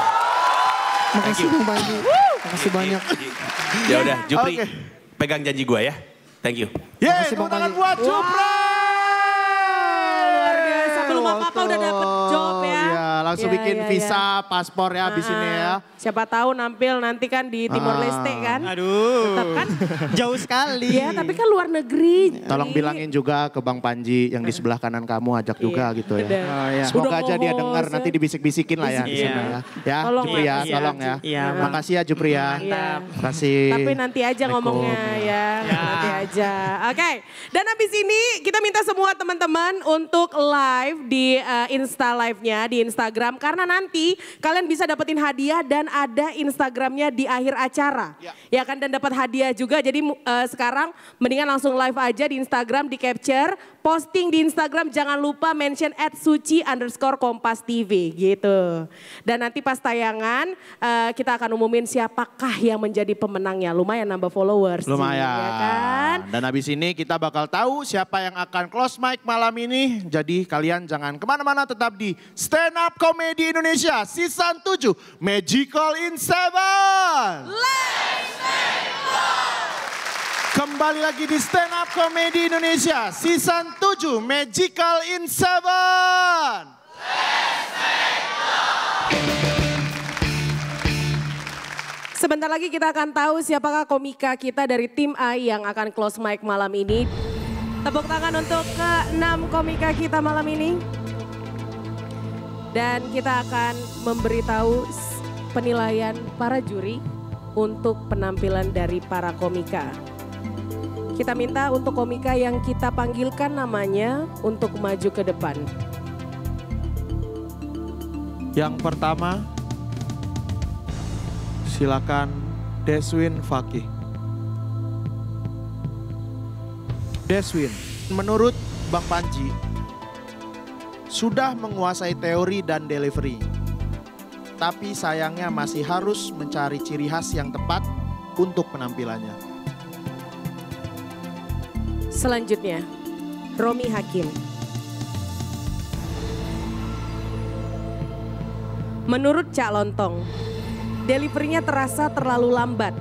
S2: Makasih Bang Makasih banyak. Ya udah, Jupri. Pegang janji gue ya. Thank you. Yeay, tepuk tangan buat Jupri. Luar biasa. Belum apa-apa udah dapet langsung yeah, bikin yeah, ya. visa,
S1: yeah. paspor ya abis uh, ini ya. Siapa tahu nampil nanti kan di Timor uh, Leste kan. Aduh. kan jauh sekali. Iya, tapi kan luar negeri.
S2: Tolong bilangin juga ke Bang Panji yang di sebelah kanan kamu ajak iya, juga gitu ya. Oh, yeah. Semoga Udah aja dia dengar nanti dibisik-bisikin lah ya yeah. di ya. tolong Jupri ya, ya, tolong ya. ya. ya. ya. Iya, Makasih ya Jupri ya. Iya. Makasih. Tapi
S4: nanti
S1: aja ngomongnya ya. ya. Nanti aja. Oke. Okay. Dan abis ini kita minta semua teman-teman untuk live di uh, Insta live-nya di Instagram Instagram karena nanti kalian bisa dapetin hadiah dan ada Instagramnya di akhir acara. Ya, ya kan dan dapat hadiah juga. Jadi uh, sekarang mendingan langsung live aja di Instagram di capture posting di Instagram jangan lupa mention at suci underscore kompas TV gitu. Dan nanti pas tayangan uh, kita akan umumin siapakah yang menjadi pemenangnya. Lumayan nambah followers. Lumayan. Sih, ya kan?
S2: Dan habis ini kita bakal tahu siapa yang akan close mic malam ini. Jadi kalian jangan kemana-mana tetap di Stand Up Comedy Indonesia season 7 Magical in Seven.
S3: Let's make love.
S2: Kembali lagi di Stand Up Comedy Indonesia Season 7 Magical in Seven.
S1: Sebentar lagi kita akan tahu siapakah komika kita dari tim A yang akan close mic malam ini. Tepuk tangan untuk ke enam komika kita malam ini. Dan kita akan memberitahu penilaian para juri untuk penampilan dari para komika. Kita minta untuk komika yang kita panggilkan namanya untuk maju ke depan.
S8: Yang
S2: pertama, silakan Deswin Fakih. Deswin, menurut Bang Panji, sudah menguasai teori dan delivery. Tapi sayangnya masih harus mencari ciri khas yang tepat untuk penampilannya.
S1: Selanjutnya, Romi Hakim. Menurut Cak Lontong, deliverynya terasa terlalu lambat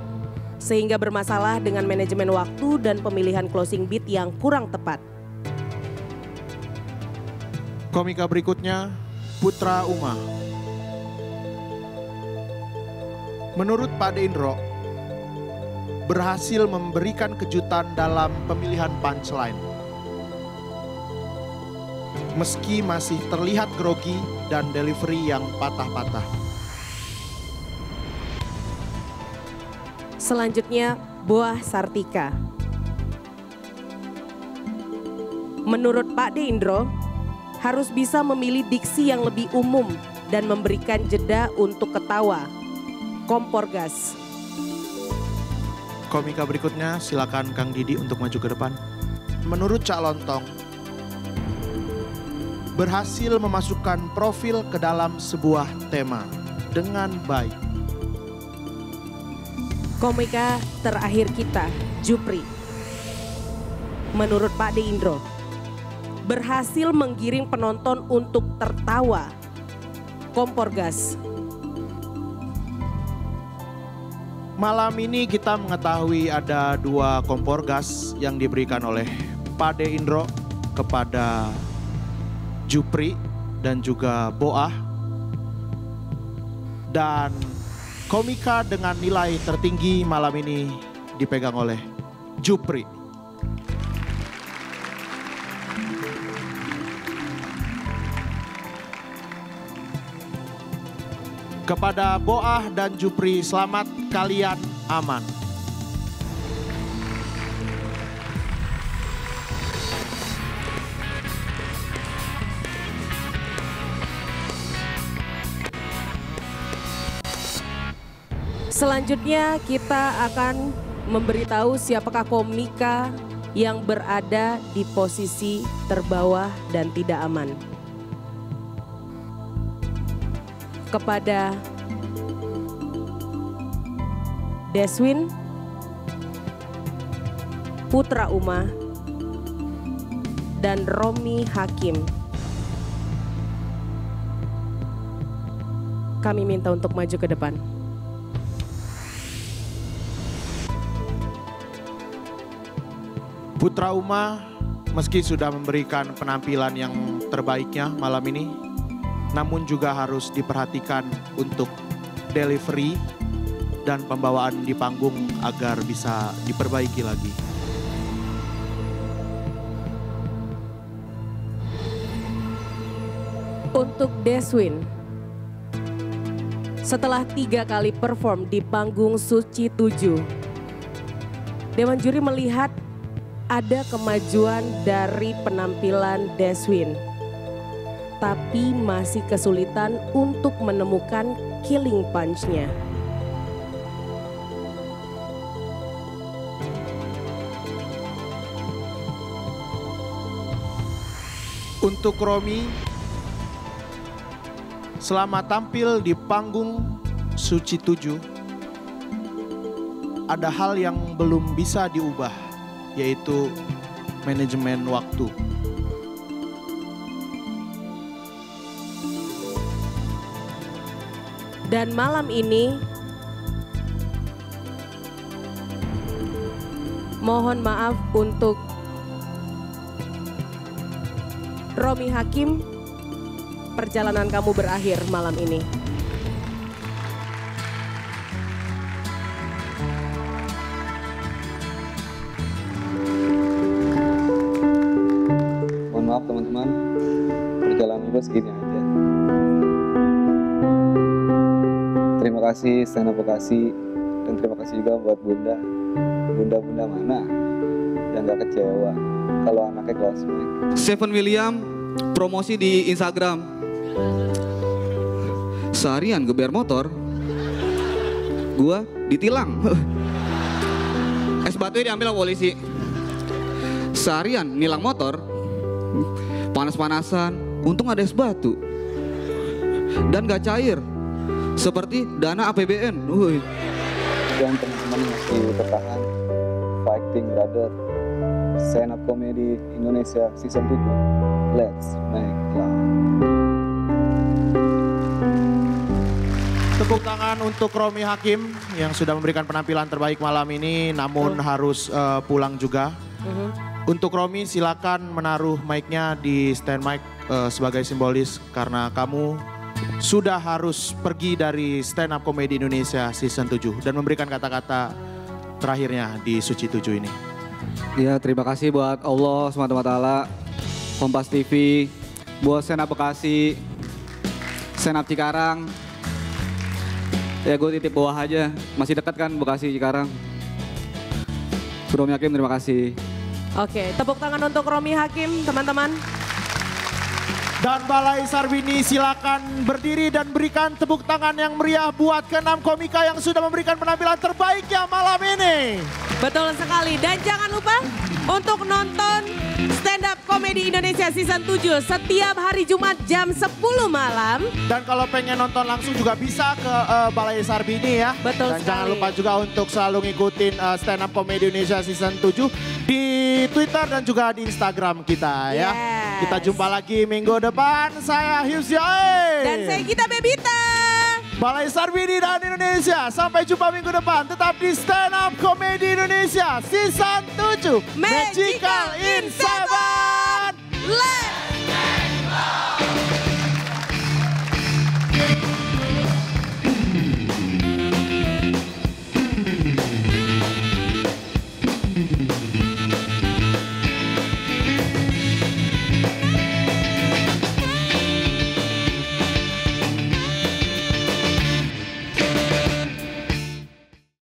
S1: sehingga bermasalah dengan manajemen waktu dan pemilihan closing bid yang kurang tepat.
S2: Komika berikutnya, Putra Uma. Menurut Pak Indro, berhasil memberikan kejutan dalam pemilihan punchline. Meski masih terlihat grogi dan delivery yang patah-patah.
S1: Selanjutnya, buah sartika. Menurut Pak De Indro, harus bisa memilih diksi yang lebih umum dan memberikan jeda untuk ketawa. Kompor gas
S2: komika berikutnya, silakan Kang Didi untuk maju ke depan. Menurut Cak Lontong, berhasil memasukkan profil ke dalam sebuah tema dengan baik. Komika terakhir
S1: kita, Jupri. Menurut Pak De Indro, berhasil menggiring penonton untuk tertawa. Kompor gas
S2: Malam ini kita mengetahui ada dua kompor gas yang diberikan oleh Pade Indro kepada Jupri dan juga Boah. Dan komika dengan nilai tertinggi malam ini dipegang oleh Jupri. kepada Boah dan Jupri, selamat kalian aman.
S1: Selanjutnya kita akan memberitahu siapakah komika yang berada di posisi terbawah dan tidak aman. kepada Deswin Putra Uma dan Romi Hakim. Kami minta untuk maju ke depan.
S2: Putra Uma meski sudah memberikan penampilan yang terbaiknya malam ini, namun juga harus diperhatikan untuk delivery dan pembawaan di panggung agar bisa diperbaiki lagi.
S1: Untuk Deswin, setelah tiga kali perform di panggung Suci 7, Dewan Juri melihat ada kemajuan dari penampilan Deswin tapi masih kesulitan untuk menemukan killing punch-nya.
S2: Untuk Romi, selama tampil di panggung Suci 7, ada hal yang belum bisa diubah, yaitu manajemen waktu.
S1: Dan malam ini mohon maaf untuk Romi Hakim, perjalanan kamu berakhir malam ini.
S10: Mohon maaf teman-teman, perjalanan gue segini kasih Istana Bekasi dan terima kasih juga buat bunda bunda-bunda mana yang gak kecewa kalau anaknya kelas mic. Seven William promosi di Instagram. Seharian geber motor, gua ditilang. Es batu diambil sama polisi. Seharian nilang motor, panas-panasan, untung ada es batu. Dan gak cair, seperti dana APBN. Uy. Dan teman-teman masih bertahan fighting brother stand up comedy Indonesia season 7. Let's make love.
S2: Tepuk tangan untuk Romi Hakim yang sudah memberikan penampilan terbaik malam ini namun oh. harus uh, pulang juga. Uh mhm. -huh. Untuk Romi silakan menaruh mic-nya di stand mic uh, sebagai simbolis karena kamu sudah harus pergi dari stand up comedy Indonesia season 7 dan memberikan kata-kata terakhirnya
S10: di Suci 7 ini. Ya terima kasih buat Allah SWT, Kompas TV, buat senap Bekasi, senap Cikarang. Ya gue titip bawah aja, masih dekat kan Bekasi Cikarang. Romi Hakim terima kasih.
S1: Oke, tepuk tangan untuk Romi Hakim teman-teman.
S2: Dan Balai Sarwini silakan berdiri dan berikan tepuk tangan yang meriah buat keenam komika yang sudah memberikan penampilan terbaiknya malam ini. Betul sekali dan jangan lupa untuk nonton stand up komedi Indonesia season 7 setiap hari Jumat jam 10 malam. Dan kalau pengen nonton langsung juga bisa ke uh, Balai Sarbini ya. Betul Dan sekali. jangan lupa juga untuk selalu ngikutin uh, eh, stand up komedi Indonesia season 7 di Twitter dan juga di Instagram kita ya. yes. ya. Kita jumpa lagi minggu depan depan saya Hifzi Dan saya Gita Bebita. Balai Sarbini dan Indonesia. Sampai jumpa minggu depan. Tetap di Stand Up Comedy Indonesia. Season 7. Magical, Magical in Seven. Let's go!